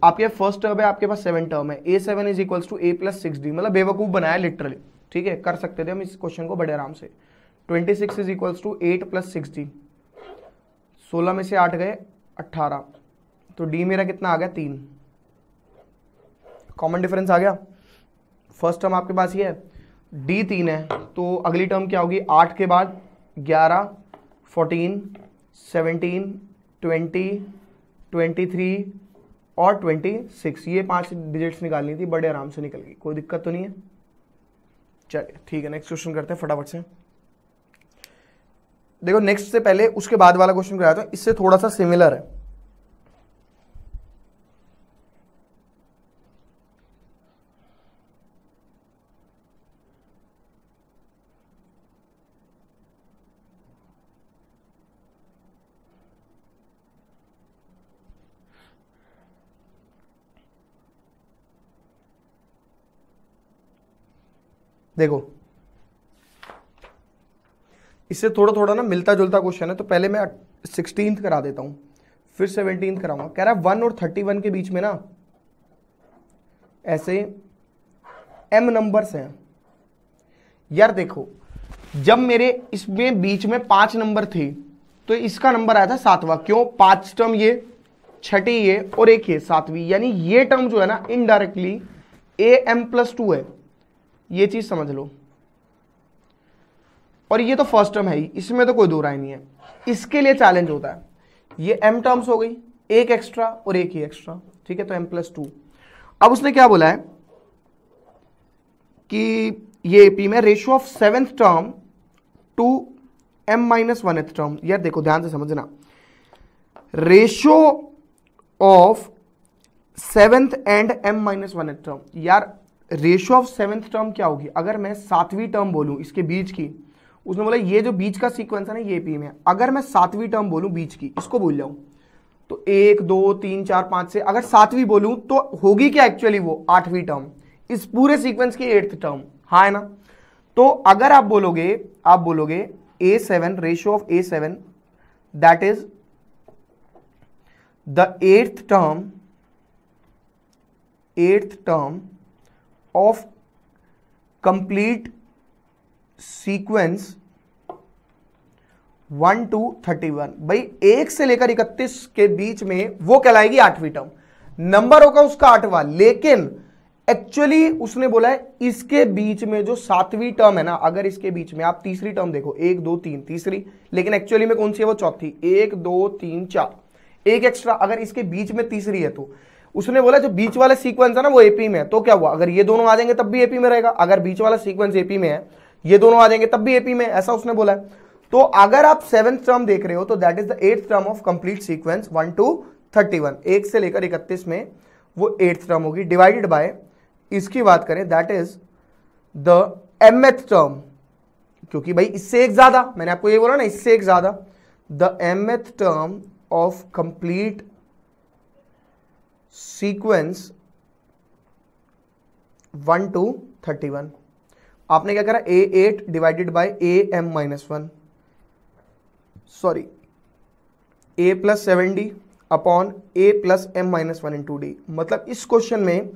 आपके फर्स्ट टर्म है आपके पास सेवन टर्म है a seven is equals to A plus six d मतलब बेवकूफ़ बनाया लिटरली ठीक है कर सकते थे हम इस क्वेश्चन को बड़े आराम से twenty six is equals to eight plus six d सोलह में से आठ गए अट्ठारह तो डी मेरा कितना आ गया तीन कॉमन डिफरेंस आ गया फर्स्ट टर्म आपके पास ये है डी तीन है तो अगली टर्म क्या होगी आठ के बाद ग्यारह fourteen seventeen twenty twenty three और ट्वेंटी सिक्स ये पांच डिजिट्स निकालनी थी बड़े आराम से निकल गई कोई दिक्कत तो नहीं है चलिए ठीक है नेक्स्ट क्वेश्चन करते हैं फटाफट से देखो नेक्स्ट से पहले उसके बाद वाला क्वेश्चन कराया था इससे थोड़ा सा सिमिलर है देखो इससे थोड़ा थोड़ा ना मिलता जुलता क्वेश्चन है तो पहले मैं सिक्सटीन करा देता हूं फिर सेवनटीन कराऊंगा कह रहा है वन और थर्टी वन के बीच में ना ऐसे एम नंबर्स हैं यार देखो जब मेरे इसमें बीच में पांच नंबर थे तो इसका नंबर आया था सातवां क्यों पांच टर्म ये छठी ये और एक ये सातवीं यानी ये टर्म जो है ना indirectly a m plus two है ये चीज़ समझ लो और ये तो फर्स्ट टर्म है ही इसमें तो कोई दो राय नहीं है इसके लिए चैलेंज होता है ये एम टर्म्स हो गई एक एक्स्ट्रा और एक ही एक्स्ट्रा ठीक है तो एम प्लस टू अब उसने क्या बोला है कि ये पी में ratio of seventh term to M minus one th term यार देखो ध्यान से समझना ratio of seventh and m minus one th term यार रेशियो ऑफ सेवेंथ टर्म क्या होगी अगर मैं सातवीं टर्म बोलूँ इसके बीच की उसने बोला ये जो बीच का सीक्वेंस है ना ये पी में अगर मैं सातवीं टर्म बोलूँ बीच की इसको बोल जाऊँ तो एक दो तीन चार पाँच से अगर सातवीं बोलूँ तो होगी क्या एक्चुअली वो आठवीं टर्म इस पूरे सीक्वेंस की एट्थ टर्म हाँ है ना तो अगर आप बोलोगे आप बोलोगे a seven ratio of a seven that is the eighth term eighth term of complete sequence one two thirty one भाई एक से लेकर इकतीस के बीच में वो कहलाएगी आठवीं टर्म नंबर होगा उसका आठवां लेकिन एक्चुअली उसने बोला है इसके बीच में जो सातवीं टर्म है ना अगर इसके बीच में आप तीसरी टर्म देखो एक दो तीन तीसरी लेकिन एक्चुअली में कौन सी है वो चौथी एक दो तीन चार एक एक्स्ट्रा अगर इसके बीच में तीसरी है तो उसने बोला जो बीच वाला सीक्वेंस है ना वो एपी में है तो क्या हुआ अगर ये दोनों आ जाएंगे तब भी एपी में रहेगा अगर बीच वाला सीक्वेंस एपी में है ये दोनों आ जाएंगे तब भी एपी में ऐसा उसने बोला है तो अगर आप सेवन टर्म देख रहे हो तो that is the eight term of complete sequence one two thirty one एक से लेकर इकतीस में वो एट्थ टर्म होगी डिवाइडेड बाय इसकी बात करें that is the m th term क्योंकि भाई इससे एक ज्यादा मैंने आपको ये बोला ना इससे एक ज्यादा the m th term of complete sequence one two thirty one आपने क्या करा a eight divided by a m minus one sorry a plus seven d upon a plus M minus one two d मतलब इस question में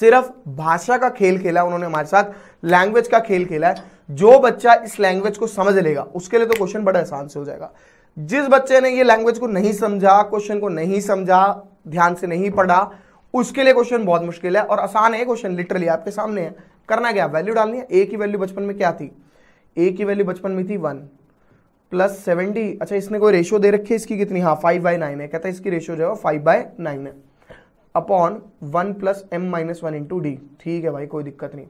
सिर्फ भाषा का खेल खेला उन्होंने हमारे साथ लैंग्वेज का खेल खेला है जो बच्चा इस लैंग्वेज को समझ लेगा उसके लिए तो क्वेश्चन बड़ा आसान से हो जाएगा जिस बच्चे ने ये लैंग्वेज को नहीं समझा क्वेश्चन को नहीं समझा ध्यान से नहीं पढ़ा उसके लिए क्वेश्चन बहुत मुश्किल है और आसान है क्वेश्चन लिटरली आपके सामने है करना क्या वैल्यू डालनी है ए की वैल्यू बचपन में क्या थी ए की वैल्यू बचपन में थी वन प्लस सेवेंटी अच्छा इसने कोई रेशियो दे रखी है इसकी कितनी हाँ फाइव बाय नाइन है कहता है इसकी रेशियो जो है फाइव बाई नाइन है upon one plus M minus one into d ठीक है भाई कोई दिक्कत नहीं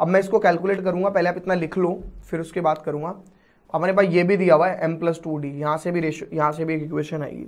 अब मैं इसको कैलकुलेट करूंगा पहले आप इतना लिख लो फिर उसके बाद करूंगा हमारे पास ये भी दिया हुआ है एम प्लस टू डी यहाँ से भी रेशियो यहाँ से भी एक इक्वेशन आएगी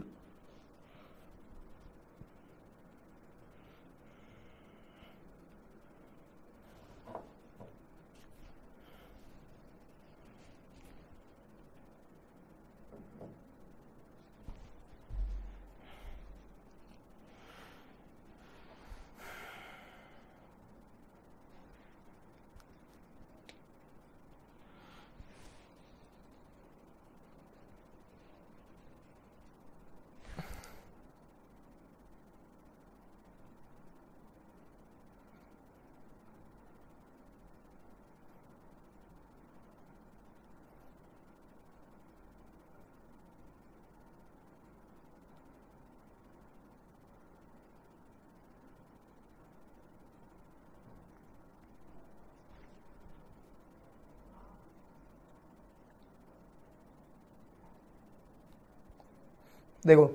देखो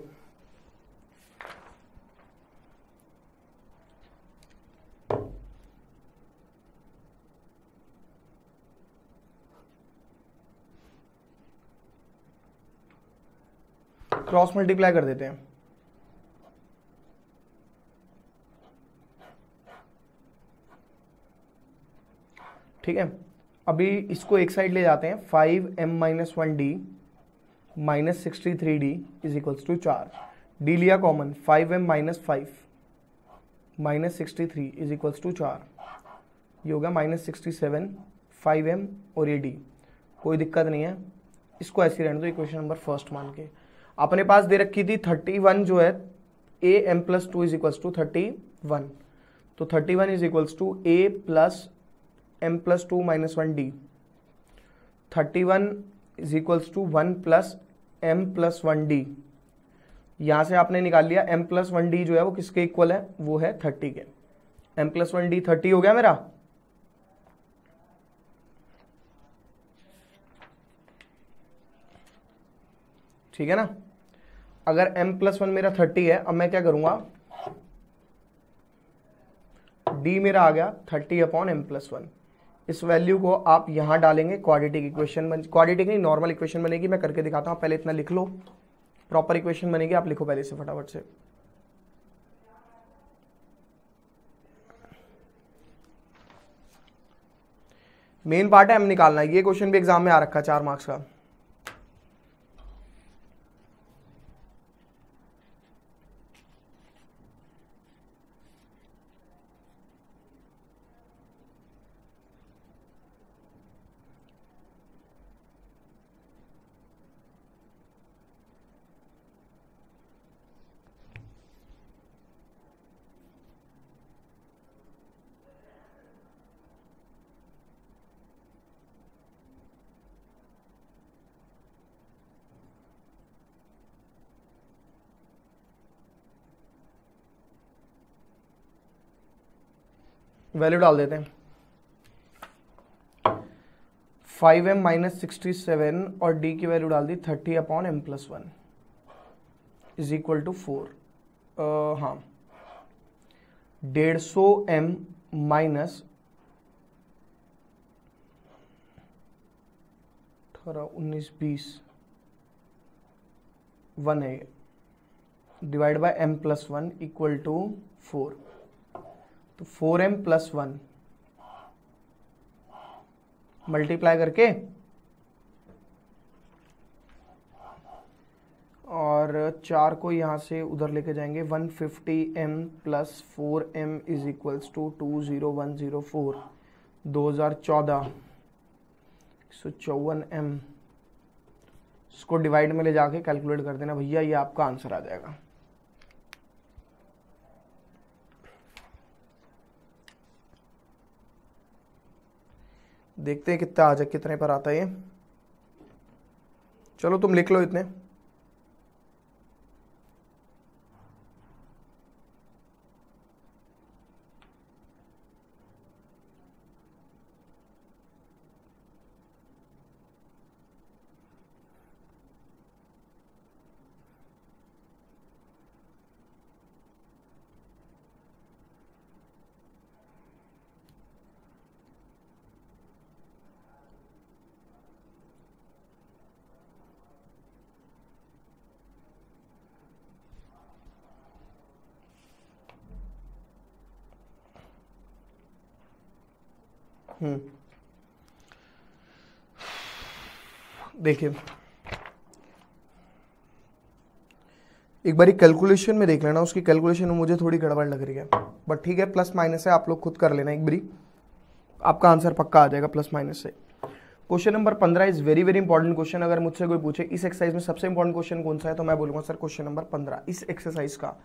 क्रॉस मल्टीप्लाई कर देते हैं ठीक है अभी इसको एक साइड ले जाते हैं five m minus one d minus sixty three d is equals to चार डी लिया common five m minus five minus sixty three is equals to चार ये हो गया minus sixty seven five m और ये डी कोई दिक्कत नहीं है इसको ऐसे रहने दो इक्वेशन नंबर फर्स्ट मान के अपने पास दे रखी थी थर्टी वन जो है a m plus two is equals to thirty one तो thirty one is equals to A plus m plus two minus one d thirty one is equals to one plus m plus one d यहाँ से आपने निकाल लिया M plus one D जो है वो किसके इक्वल है वो है थर्टी के m plus one d thirty हो गया मेरा ठीक है ना अगर एम प्लस वन मेरा थर्टी है अब मैं क्या करूंगा डी मेरा आ गया thirty upon m plus one इस वैल्यू को आप यहां डालेंगे क्वाड्रेटिक इक्वेशन बन क्वाड्रेटिक नहीं नॉर्मल इक्वेशन बनेगी मैं करके दिखाता हूं पहले इतना लिख लो प्रॉपर इक्वेशन बनेगी आप लिखो पहले से फटाफट से मेन पार्ट है हम निकालना ये क्वेश्चन भी एग्जाम में आ रखा है चार मार्क्स का वैल्यू डाल देते हैं five m minus sixty seven और डी की वैल्यू डाल दी thirty upon m plus one is equal to four हाँ डेढ़ सौ एम माइनस अठारह उन्नीस बीस वन है divide by m plus one equal to four तो four m plus one multiply करके और चार को यहां से उधर लेके जाएंगे 150m fifty m plus four m is equals to two zero one zero four दो हज़ार चौदह एक सौ चौवन एम इसको डिवाइड में ले जाके कैलकुलेट कर देना भैया ये आपका आंसर आ जाएगा देखते हैं कितना आ जाए कितने पर आता है ये चलो तुम लिख लो इतने देखिए एक बारी कैलकुलेशन में देख लेना उसकी कैलकुलेशन में मुझे थोड़ी गड़बड़ लग रही है बट ठीक है प्लस माइनस है आप लोग खुद कर लेना एक बारी आपका आंसर पक्का आ जाएगा प्लस माइनस से क्वेश्चन नंबर पंद्रह is very very important question अगर मुझसे कोई पूछे इस एक्सरसाइज में सबसे इंपॉर्टेंट क्वेश्चन कौन सा है तो मैं बोलूंगा सर क्वेश्चन नंबर पंद्रह इस एक्सरसाइज का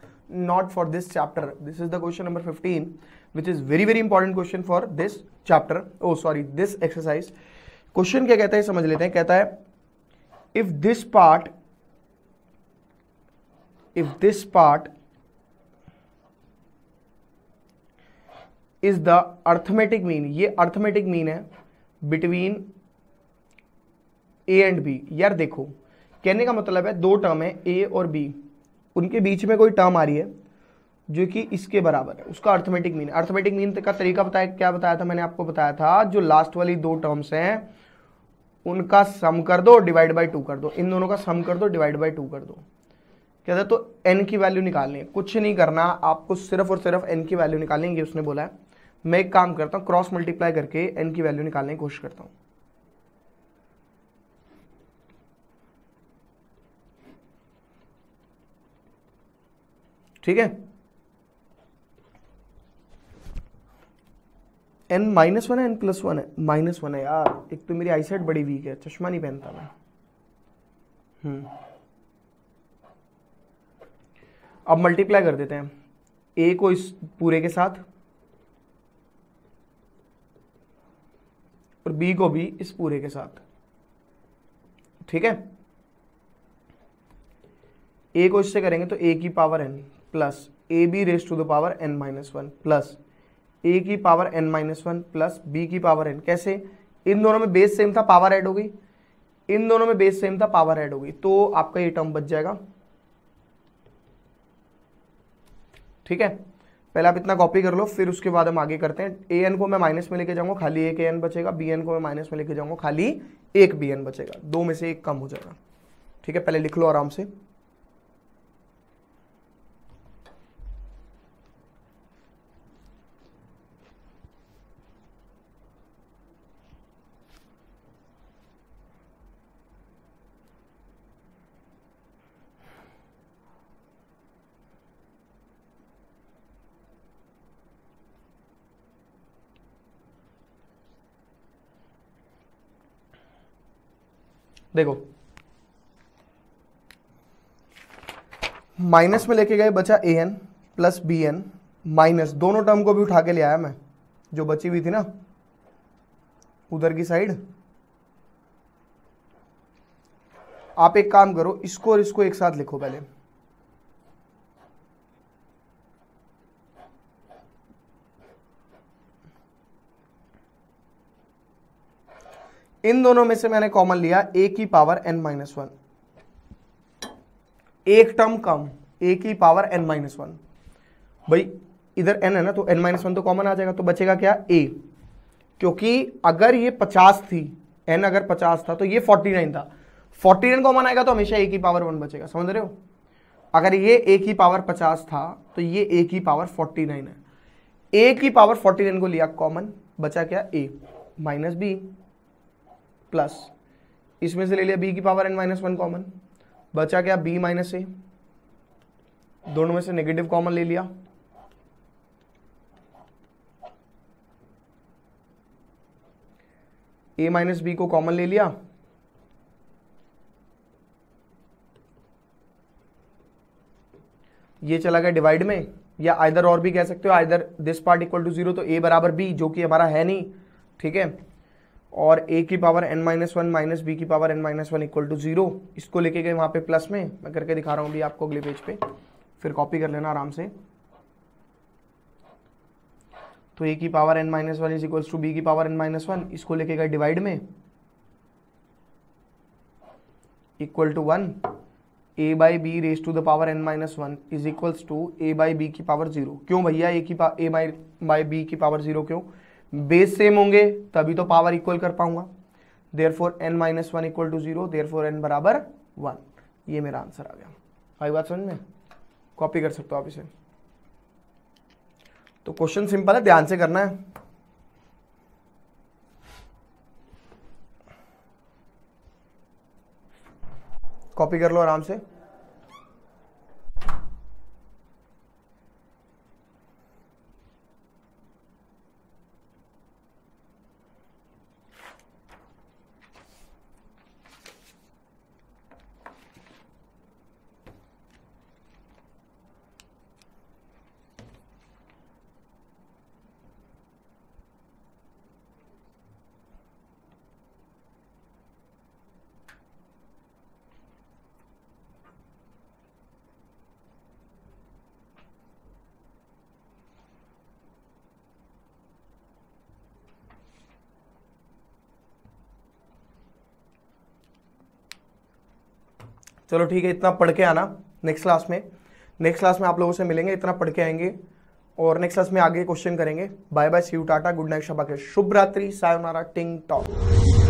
not for this chapter this is the question number fifteen which is very very important question for this chapter oh sorry this exercise question क्या कहता है समझ लेते हैं कहता है if this part if this part is the arithmetic mean ये arithmetic mean है between ए एंड बी यार देखो कहने का मतलब है दो टर्म है ए और बी उनके बीच में कोई टर्म आ रही है जो कि इसके बराबर है उसका अर्थमेटिक मीन अर्थमेटिक मीन का तरीका बताया क्या बताया था मैंने आपको बताया था जो लास्ट वाली दो टर्म्स हैं उनका सम कर दो डिवाइड बाई टू कर दो इन दोनों का सम कर दो डिवाइड बाई टू कर दो क्या था तो एन की वैल्यू निकालनी है कुछ नहीं करना आपको सिर्फ और सिर्फ एन की वैल्यू निकालनी है उसने बोला है मैं एक काम करता हूँ क्रॉस मल्टीप्लाई करके एन की वैल्यू निकालने की कोशिश करता हूँ ठीक है एन माइनस वन है एन प्लस वन है माइनस वन है यार एक तो मेरी आईसेट बड़ी वीक है चश्मा नहीं पहनता मैं हम्म। अब मल्टीप्लाई कर देते हैं ए को इस पूरे के साथ और बी को भी इस पूरे के साथ ठीक है ए को इससे करेंगे तो ए की power n plus a b raise to the power n minus one plus a की power n minus one plus b की पावर एन कैसे इन दोनों में बेस सेम था पावर एड हो गई इन दोनों में बेस सेम था पावर एड हो गई तो आपका ये टर्म बच जाएगा ठीक है पहले आप इतना कॉपी कर लो फिर उसके बाद हम आगे करते हैं ए एन को मैं माइनस में लेके जाऊंगा खाली एक ए एन बचेगा बी एन को मैं माइनस में लेके जाऊंगा खाली एक बी एन बचेगा दो में से एक कम हो जाएगा ठीक है पहले लिख लो आराम से देखो माइनस में लेके गए बचा a n plus b n minus दोनों टर्म को भी उठा के ले आया मैं जो बची हुई थी ना उधर की साइड आप एक काम करो इसको और इसको एक साथ लिखो पहले इन दोनों में से मैंने कॉमन लिया ए की पावर एन माइनस वन एक टर्म कम ए की पावर एन माइनस वन भाई इधर एन है ना तो एन माइनस वन तो कॉमन आ जाएगा तो बचेगा क्या ए क्योंकि अगर ये पचास थी एन अगर पचास था तो ये फोर्टी नाइन था फोर्टी नाइन कॉमन आएगा तो हमेशा ए की पावर वन बचेगा समझ रहे हो अगर ये ए की पावर पचास था तो ये ए की पावर फोर्टी नाइन है ए की पावर फोर्टी नाइन को लिया कॉमन बचा क्या ए माइनस बी प्लस इसमें से ले लिया बी की power n minus one common बचा क्या बी माइनस ए दोनों में से नेगेटिव कॉमन ले लिया ए माइनस बी को कॉमन ले लिया ये चला गया डिवाइड में या आइदर और भी कह सकते हो either this part equal to zero तो ए बराबर बी जो कि हमारा है नहीं ठीक है और ए की power n minus one minus b की power n minus one equal to zero इसको लेके गए वहां पे प्लस में मैं करके दिखा रहा हूँ अभी आपको अगले पेज पे फिर कॉपी कर लेना आराम से तो ए की power n minus one is equals to b की पावर एन माइनस वन इसको लेके गए डिवाइड में equal to one a by b raise to the power n minus one is equals to A by b की power zero क्यों भैया a की a by by b की power zero क्यों बेस सेम होंगे तभी तो पावर इक्वल कर पाऊंगा therefore n minus one equal to zero therefore n बराबर वन ये मेरा आंसर आ गया आई बात समझ में कॉपी कर सकते हो आप इसे तो क्वेश्चन सिंपल है ध्यान से करना है कॉपी कर लो आराम से चलो ठीक है इतना पढ़ के आना नेक्स्ट क्लास में नेक्स्ट क्लास में आप लोगों से मिलेंगे इतना पढ़ के आएंगे और नेक्स्ट क्लास में आगे क्वेश्चन करेंगे बाय बाय सी यू टाटा गुड नाइट शबाके शुभ रात्रि सायोनारा टिंग टॉक